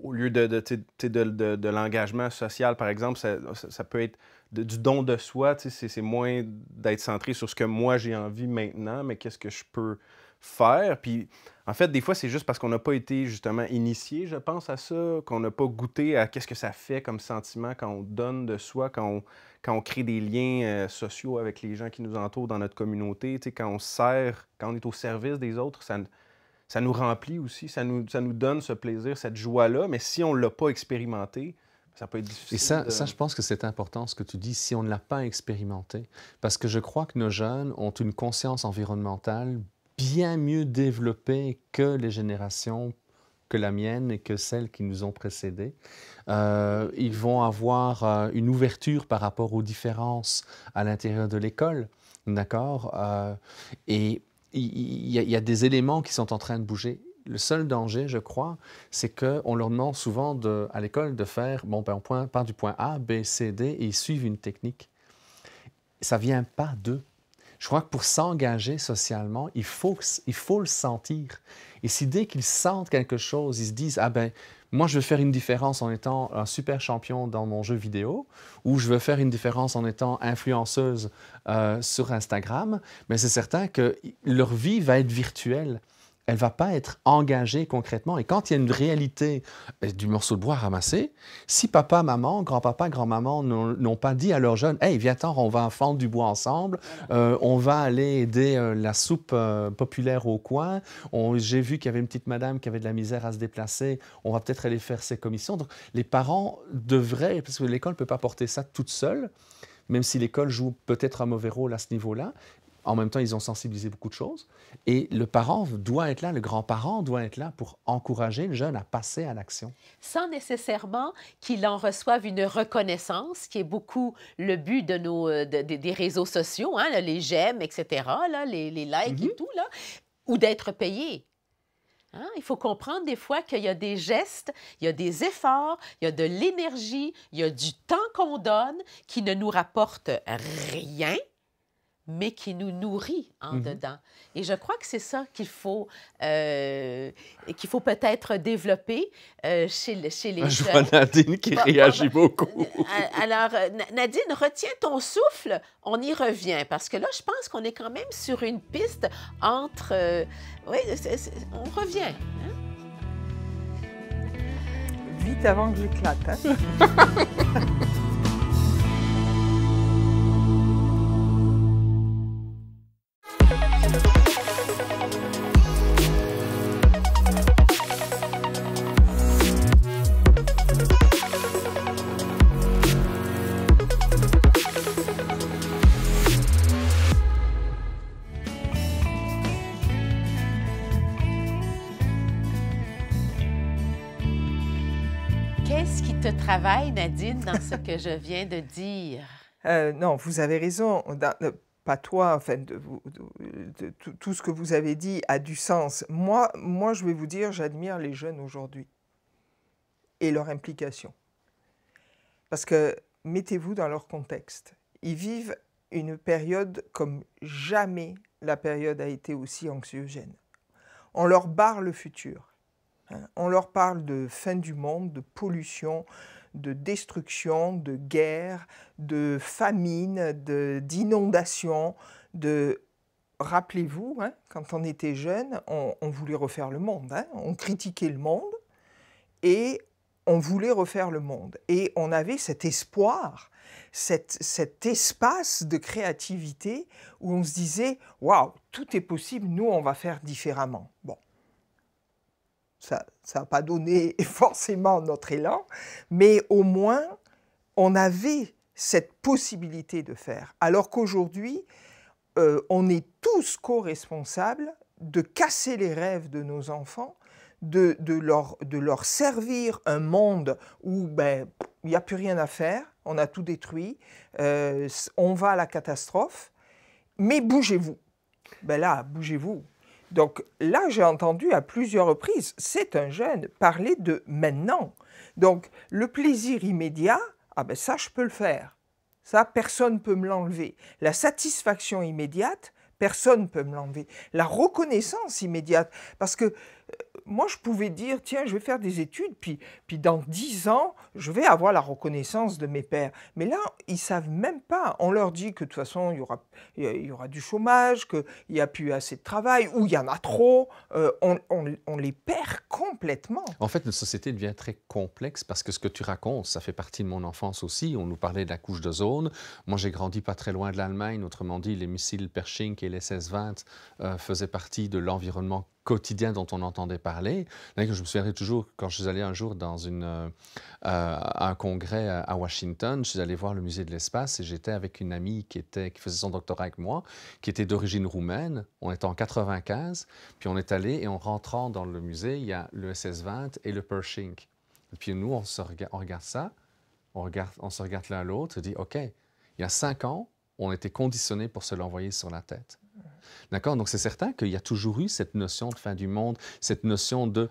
Speaker 5: au lieu de, de, de, de l'engagement social, par exemple, ça, ça, ça peut être du don de soi. C'est moins d'être centré sur ce que moi j'ai envie maintenant, mais qu'est-ce que je peux faire. Puis en fait, des fois, c'est juste parce qu'on n'a pas été justement initié, je pense, à ça, qu'on n'a pas goûté à qu'est-ce que ça fait comme sentiment quand on donne de soi, quand on, quand on crée des liens euh, sociaux avec les gens qui nous entourent dans notre communauté, quand on sert, quand on est au service des autres, ça, ça nous remplit aussi, ça nous, ça nous donne ce plaisir, cette joie-là. Mais si on ne l'a pas expérimenté, ça peut être difficile. Et ça, ça je
Speaker 4: pense que c'est important ce que tu dis, si on ne l'a pas expérimenté, parce que je crois que nos jeunes ont une conscience environnementale bien mieux développés que les générations que la mienne et que celles qui nous ont précédés. Euh, ils vont avoir euh, une ouverture par rapport aux différences à l'intérieur de l'école, d'accord euh, Et il y, a des éléments qui sont en train de bouger. Le seul danger, je crois, c'est qu'on leur demande souvent à l'école de faire, bon, ben, on part du point A, B, C, D, et ils suivent une technique. Ça vient pas d'eux je crois que pour s'engager socialement, il faut, le sentir. Et si dès qu'ils sentent quelque chose, ils se disent Ah ben, moi, je veux faire une différence en étant un super champion dans mon jeu vidéo, ou je veux faire une différence en étant influenceuse euh, sur Instagram, mais ben, c'est certain que leur vie va être virtuelle elle va pas être engagée concrètement. Et quand il y a une réalité euh, du morceau de bois ramassé, si papa, maman, grand-papa, grand-maman n'ont pas dit à leurs jeunes Hey, viens-t'en, on va fendre du bois ensemble, euh, on va aller aider euh, la soupe populaire au coin, j'ai vu qu'il y avait une petite madame qui avait de la misère à se déplacer, on va peut-être aller faire ses commissions. Donc les parents devraient, parce que l'école ne peut pas porter ça toute seule, même si l'école joue peut-être un mauvais rôle à ce niveau-là, en même temps, ils ont sensibilisé beaucoup de choses. Et le parent doit être là, le grand-parent doit être là pour encourager le jeune à passer à l'action.
Speaker 1: Sans nécessairement qu'il en reçoive une reconnaissance, qui est beaucoup le but de nos, euh, des réseaux sociaux, hein, les j'aime, etc., les, likes et mhm. tout, ou d'être payé. Hein. Il faut comprendre des fois qu'il y a des gestes, il y a des efforts, il y a de l'énergie, il y a du temps qu'on donne qui ne nous rapporte rien, mais qui nous nourrit en mhm. dedans. Et je crois que c'est ça qu'il faut, euh, qu'il faut peut-être développer euh, chez, chez, les je ah, jeunes. Je vois Nadine qui réagit ben, beaucoup. Alors, euh, Nadine, retiens ton souffle, on y revient, parce que là, je pense qu'on est quand même sur une piste entre... oui, on revient. Hein?
Speaker 2: Vite avant que j'éclate. [LAUGHS]
Speaker 1: te travail, Nadine, dans ce que je viens de dire?
Speaker 2: Euh, non, vous avez raison. Euh, pas toi, enfin, de, de, tout ce que vous avez dit a du sens. Moi, moi je vais vous dire, j'admire les jeunes aujourd'hui et leur implication. Parce que mettez-vous dans leur contexte. Ils vivent une période comme jamais la période a été aussi anxiogène. On leur barre le futur. Hein, on leur parle de fin du monde, de pollution, de destruction, de guerre, de famine, d'inondation, de... Rappelez-vous, hein, quand on était jeune, on, voulait refaire le monde, hein. on critiquait le monde et on voulait refaire le monde. Et on avait cet espoir, cet, cet espace de créativité où on se disait, waouh, tout est possible, nous on va faire différemment. Bon ça n'a pas donné [LAUGHS] forcément notre élan, mais au moins, on avait cette possibilité de faire. Alors qu'aujourd'hui, euh, on est tous co-responsables de casser les rêves de nos enfants, de, leur, servir un monde où ben, il n'y a plus rien à faire, on a tout détruit, euh, on va à la catastrophe, mais bougez-vous. Ben là, bougez-vous. Donc là, j'ai entendu à plusieurs reprises, c'est un jeune, parler de maintenant. Donc le plaisir immédiat, ah ben ça, je peux le faire. Ça, personne ne peut me l'enlever. La satisfaction immédiate, personne ne peut me l'enlever. La reconnaissance immédiate, parce que moi, je pouvais dire, tiens, je vais faire des études, puis, puis dans dix ans, je vais avoir la reconnaissance de mes pères. Mais là, ils savent même pas. On leur dit que de toute façon, il y aura, il y aura du chômage, qu'il n'y a plus assez de travail, ou il y en a trop. Euh, on, les perd complètement.
Speaker 4: En fait, notre société devient très complexe parce que ce que tu racontes, ça fait partie de mon enfance aussi. On nous parlait de la couche de zone. Moi, j'ai grandi pas très loin de l'Allemagne. Autrement dit, les missiles Pershing et les SS-20 euh, faisaient partie de l'environnement quotidien dont on entendait parler. je me souviens toujours quand je suis allé un jour dans euh, un congrès à Washington, je suis allé voir le musée de l'espace et j'étais avec une amie qui, faisait son doctorat avec moi, qui était d'origine roumaine. On était en 95, puis on est allé et en rentrant dans le musée, il y a le SS-20 et le Pershing. Et puis nous, on, se on regarde ça, on, regarde, on se regarde l'un l'autre et dit, OK, il y a cinq ans, on était conditionné pour se l'envoyer sur la tête. D'accord Donc c'est certain qu'il y a toujours eu cette notion de fin du monde, cette notion de...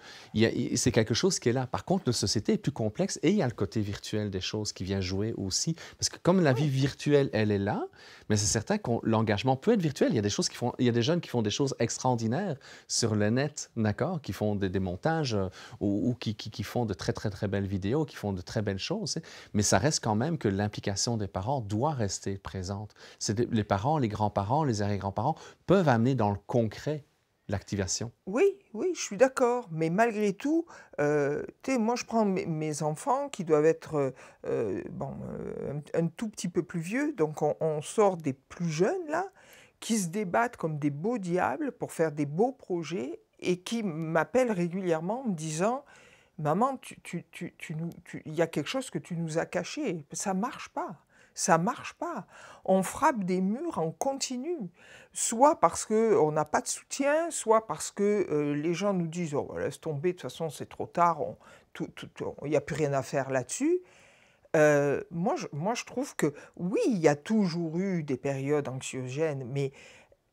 Speaker 4: C'est quelque chose qui est là. Par contre, notre société est plus complexe et il y a le côté virtuel des choses qui vient jouer aussi. Parce que comme la vie virtuelle, elle est là, mais c'est certain que l'engagement peut être virtuel. Il y a des choses qui font, il y des jeunes qui font des choses extraordinaires sur le net, d'accord, qui font des, montages euh, ou, qui, font de très très très belles vidéos, qui font de très belles choses. Mais ça reste quand même que l'implication des parents doit rester présente. les parents, les grands-parents, les arrière-grands-parents peuvent amener dans le concret l'activation.
Speaker 2: Oui, oui, je suis d'accord. Mais malgré tout, euh, moi, je prends mes, enfants qui doivent être euh, euh, bon, un, tout petit peu plus vieux. Donc, on, sort des plus jeunes, là, qui se débattent comme des beaux diables pour faire des beaux projets et qui m'appellent régulièrement en me disant Maman, il y a quelque chose que tu nous as caché. Ça marche pas. Ça marche pas. On frappe des murs en continu, soit parce qu'on n'a pas de soutien, soit parce que euh, les gens nous disent oh, bah, laisse tomber, de toute façon c'est trop tard, il n'y a plus rien à faire là-dessus. Euh, moi, je, moi, je trouve que oui, il y a toujours eu des périodes anxiogènes, mais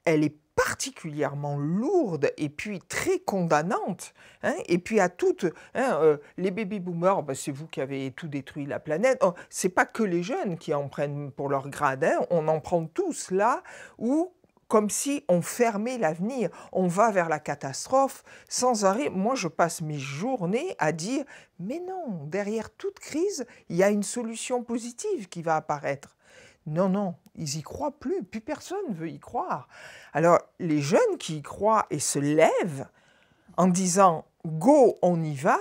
Speaker 2: elle est particulièrement lourde et puis très condamnante. Hein, et puis à toutes, hein, euh, les baby boomers, ben, c'est vous qui avez tout détruit la planète. Ce oh, c'est pas que les jeunes qui en prennent pour leur grade, hein. on en prend tous là où comme si on fermait l'avenir. On va vers la catastrophe sans arrêt. Moi, je passe mes journées à dire, mais non, derrière toute crise, il y a une solution positive qui va apparaître. Non, non, ils y croient plus, plus personne veut y croire. Alors les jeunes qui y croient et se lèvent en disant go, on y va,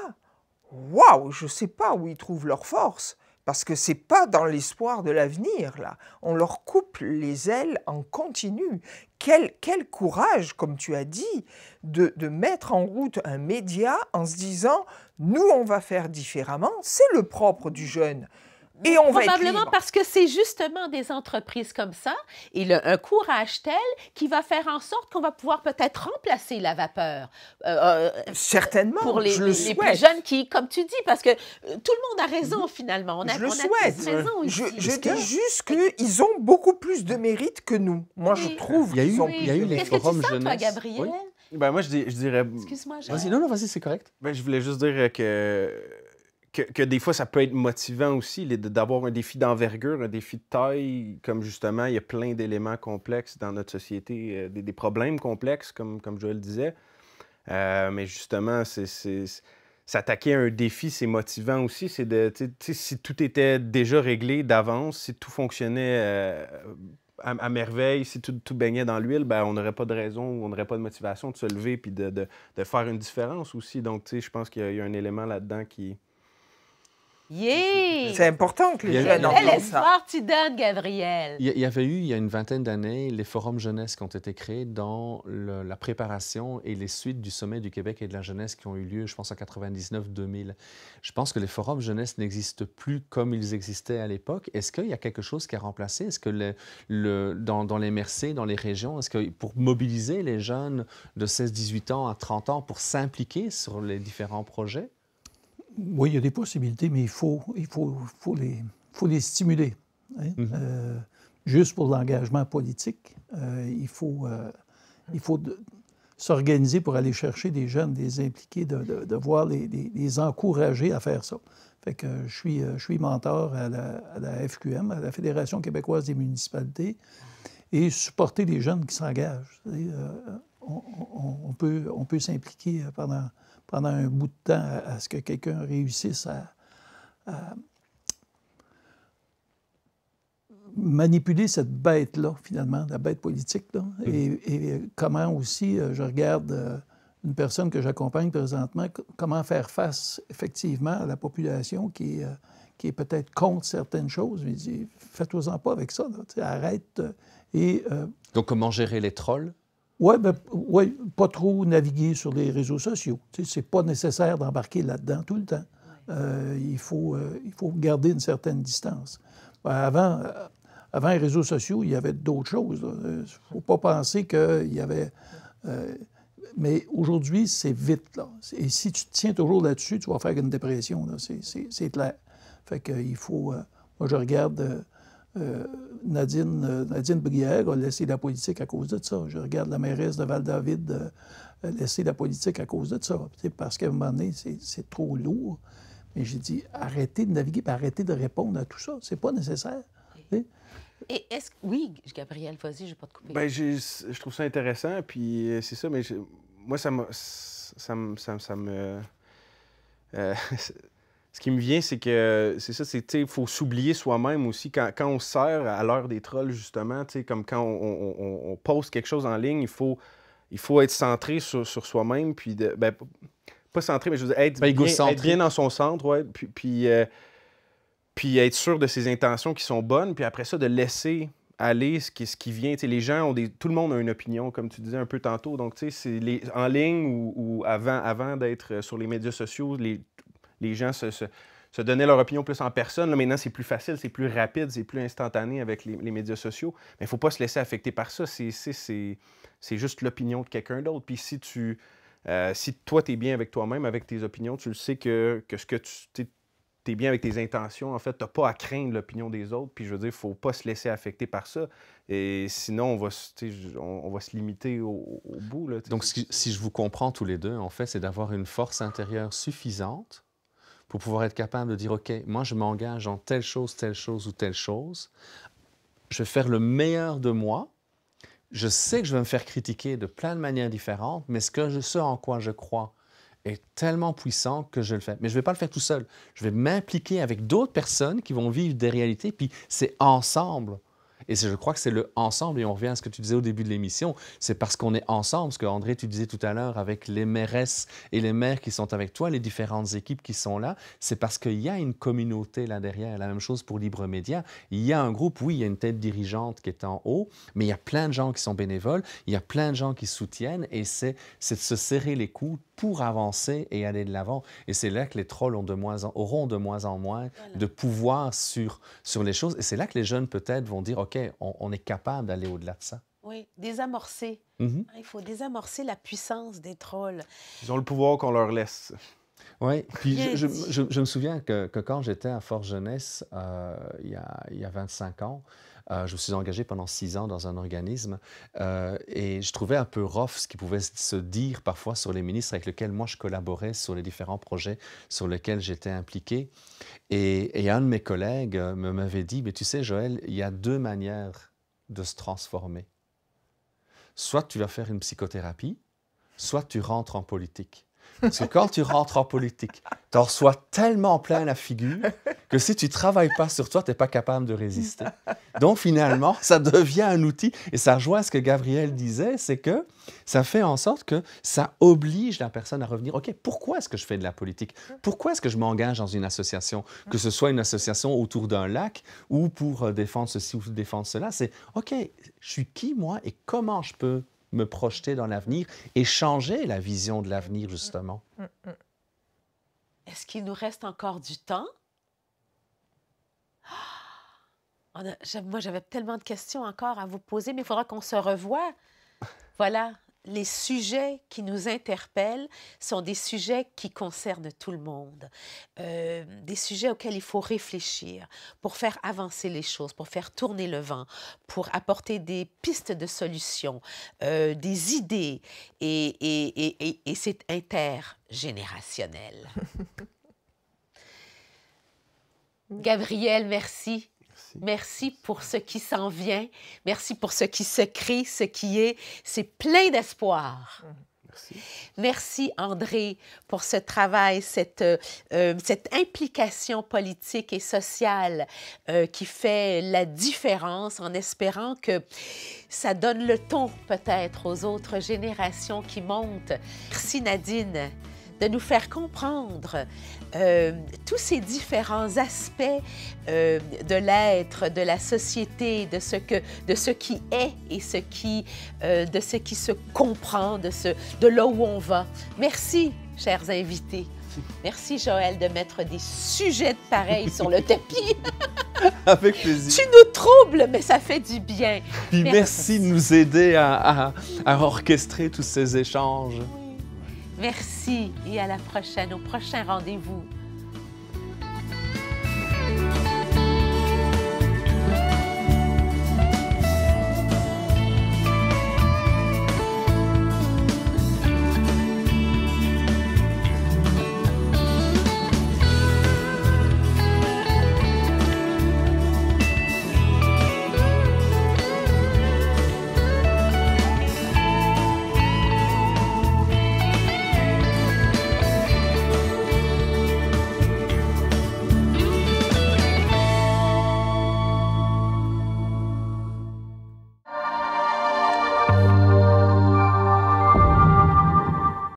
Speaker 2: waouh, je ne sais pas où ils trouvent leur force parce que c'est pas dans l'espoir de l'avenir là. On leur coupe les ailes en continu. Quel, courage, comme tu as dit, de, mettre en route un média en se disant nous on va faire différemment. C'est le propre du jeune. Et on Probablement
Speaker 1: parce que c'est justement des entreprises comme ça et un courage tel qui va faire en sorte qu'on va pouvoir peut-être remplacer la vapeur. Euh, euh, Certainement. Pour les, les, les plus jeunes qui, comme tu dis, parce que euh, tout le monde a raison mhm. finalement. On a, je le souhaite.
Speaker 2: je, je dis juste qu'ils ont beaucoup plus de mérite que nous. Moi, je trouve. Il y a eu, il y a eu les Qu'est-ce que tu sens, Gabriel
Speaker 5: ben, Moi, je, dirais. Excuse-moi, Vas-y, non, non, vas-y, c'est correct. Ben, je voulais juste dire que que, des fois, ça peut être motivant aussi d'avoir un défi d'envergure, un défi de taille, comme justement, il y a plein d'éléments complexes dans notre société, euh, des, problèmes complexes, comme, comme le disait. Euh, mais justement, c'est s'attaquer à un défi, c'est motivant aussi. C'est de, si tout était déjà réglé d'avance, si tout fonctionnait euh, à, merveille, si tout, tout baignait dans l'huile, ben, on n'aurait pas de raison, ou on n'aurait pas de motivation de se lever puis de, faire une différence aussi. Donc, je pense qu'il y, a un élément là-dedans qui,
Speaker 1: c'est
Speaker 5: important que les jeunes entendent Elle
Speaker 1: tu donnes, Gabriel.
Speaker 4: Il y avait eu, il y a une vingtaine d'années, les forums jeunesse qui ont été créés dans la préparation et les suites du sommet du Québec et de la jeunesse qui ont eu lieu, je pense, en 99-2000. Je pense que les forums jeunesse n'existent plus comme ils existaient à l'époque. Est-ce qu'il y a quelque chose qui a remplacé? Est-ce que dans, les MRC, dans les régions, est-ce que pour mobiliser les jeunes de 16-18 ans à 30 ans pour s'impliquer sur les différents projets,
Speaker 3: oui, il y a des possibilités, mais il faut, il faut, faut, les, faut les stimuler. Hein. Mhm. Euh, juste pour l'engagement politique, euh, il faut, euh, il faut s'organiser pour aller chercher des jeunes, des impliqués, de, de, voir les, les, encourager à faire ça. Fait que je suis, je suis mentor à la, à la, FQM, à la Fédération québécoise des municipalités, et supporter les jeunes qui s'engagent. on peut, on peut s'impliquer pendant, pendant un bout de temps à, ce que quelqu'un réussisse à, manipuler cette bête-là, finalement, la bête politique. Mm-hmm. Et, comment aussi, euh, je regarde euh, une personne que j'accompagne présentement, comment faire face effectivement à la population qui, euh, qui est peut-être contre certaines choses. Il dit, faites-vous-en pas avec ça, arrête. et, Donc, comment gérer les trolls oui, ben, ouais, pas trop naviguer sur les réseaux sociaux. C'est pas nécessaire d'embarquer là-dedans tout le temps. Euh, il, faut, euh, il faut garder une certaine distance. Ben, avant, euh, avant les réseaux sociaux, il y avait d'autres choses. Il ne faut pas penser qu'il y avait. mais aujourd'hui, c'est vite. Là. Et si tu te tiens toujours là-dessus, tu vas faire une dépression. C'est clair. Fait qu'il faut. moi, je regarde euh, Nadine, euh, Nadine Brière a laissé la politique à cause de ça. Je regarde la mairesse de Val-David euh, laisser la politique à cause de ça. Parce qu'à un moment donné, c'est trop lourd. Mais j'ai dit, arrêtez de naviguer et arrêtez de répondre à tout ça. C'est pas nécessaire. Et
Speaker 1: est Oui, Gabriel, vas-y, je vais pas te couper. Ben,
Speaker 5: je trouve ça intéressant, puis c'est ça, mais moi, ça Ça me... [LAUGHS] ce qui me vient, c'est que c'est ça, c'est il faut s'oublier soi-même aussi. Quand, quand, on sert à l'heure des trolls, justement, Tu comme quand on, poste quelque chose en ligne, il faut, il faut être centré sur, soi-même, puis de, ben, pas centré, mais je veux dire, être, ben, bien, être bien, dans son centre, ouais, puis, puis, euh, puis, être sûr de ses intentions qui sont bonnes, puis après ça, de laisser aller ce qui, ce qui vient. les gens ont des. Tout le monde a une opinion, comme tu disais un peu tantôt. Donc, tu sais, en ligne ou, ou avant, avant d'être sur les médias sociaux, les, les gens se, donnaient leur opinion plus en personne. maintenant, c'est plus facile, c'est plus rapide, c'est plus instantané avec les, médias sociaux. Mais il ne faut pas se laisser affecter par ça. C'est juste l'opinion de quelqu'un d'autre. Puis si tu. Euh, si toi, tu es bien avec toi-même, avec tes opinions, tu le sais que, ce que tu es bien avec tes intentions, en fait, tu n'as pas à craindre l'opinion des autres. Puis je veux dire, il ne faut pas se laisser affecter par ça. Et sinon, on va, on, va se limiter au, bout. Là, Donc, si, si, je vous comprends tous les deux, en fait, c'est d'avoir une force intérieure suffisante
Speaker 4: pour pouvoir être capable de dire, OK, moi je m'engage en telle chose, telle chose ou telle chose. Je vais faire le meilleur de moi. Je sais que je vais me faire critiquer de plein de manières différentes, mais ce, que je, sais en quoi je crois est tellement puissant que je le fais. Mais je ne vais pas le faire tout seul. Je vais m'impliquer avec d'autres personnes qui vont vivre des réalités, puis c'est ensemble et je crois que c'est le ensemble, et on revient à ce que tu disais au début de l'émission, c'est parce qu'on est ensemble, ce que André, tu disais tout à l'heure avec les mairesses et les maires qui sont avec toi, les différentes équipes qui sont là, c'est parce qu'il y a une communauté là derrière. La même chose pour Libre Média. Il y a un groupe, oui, il y a une tête dirigeante qui est en haut, mais il y a plein de gens qui sont bénévoles, il y a plein de gens qui soutiennent, et c'est de se serrer les coudes pour avancer et aller de l'avant. Et c'est là que les trolls ont de moins auront de moins en moins de pouvoir sur, sur les choses. Et c'est là que les jeunes, peut-être, vont dire, OK, on, est capable d'aller au-delà de ça.
Speaker 1: Oui, désamorcer. Mhm. Ah, il faut désamorcer la puissance des trolls.
Speaker 4: Ils ont le pouvoir qu'on leur laisse. Oui, puis je, me souviens que, quand j'étais à Fort Jeunesse, euh, il, y a, il y a 25 ans, euh, je me suis engagé pendant six ans dans un organisme euh, et je trouvais un peu rough ce qui pouvait se dire parfois sur les ministres avec lesquels moi je collaborais sur les différents projets sur lesquels j'étais impliqué. Et, et, un de mes collègues euh, m'avait dit, mais tu sais Joël, il y a deux manières de se transformer. Soit tu vas faire une psychothérapie, soit tu rentres en politique que quand tu rentres en politique, tu en reçois tellement plein la figure que si tu travailles pas sur toi, tu n'es pas capable de résister. Donc finalement, ça devient un outil et ça rejoint ce que Gabriel disait, c'est que ça fait en sorte que ça oblige la personne à revenir. OK, pourquoi est-ce que je fais de la politique Pourquoi est-ce que je m'engage dans une association Que ce soit une association autour d'un lac ou pour euh, défendre ceci ou défendre cela, c'est OK, je suis qui moi et comment je peux me projeter dans l'avenir et changer la vision de l'avenir, justement.
Speaker 2: Mm, mm, mm.
Speaker 1: Est-ce qu'il nous reste encore du temps? Ah! moi, j'avais tellement de questions encore à vous poser, mais il faudra qu'on se revoie. Voilà, les sujets qui nous interpellent sont des sujets qui concernent tout le monde, euh, des sujets auxquels il faut réfléchir pour faire avancer les choses, pour faire tourner le vent, pour apporter des pistes de solutions, euh, des idées, et, et c'est intergénérationnel. [LAUGHS] Gabrielle, merci Merci. pour ce qui s'en vient. Merci pour ce qui se crée, ce qui est. C'est plein d'espoir. Merci. André pour ce travail, cette, euh, euh, implication politique et sociale euh, qui fait la différence en espérant que ça donne le ton peut-être aux autres générations qui montent. Merci Nadine de nous faire comprendre euh, tous ces différents aspects euh, de l'être, de la société, de ce, que, de ce qui est et ce qui, euh, de ce qui se comprend, de, ce, de là où on va. Merci, chers invités. Merci, Joël, de mettre des sujets de pareils sur le [LAUGHS] tapis.
Speaker 4: Avec plaisir.
Speaker 1: Tu nous troubles, mais ça fait du bien. Puis merci,
Speaker 4: de nous aider à orchestrer tous ces échanges.
Speaker 1: Merci et à la prochaine, au prochain rendez-vous.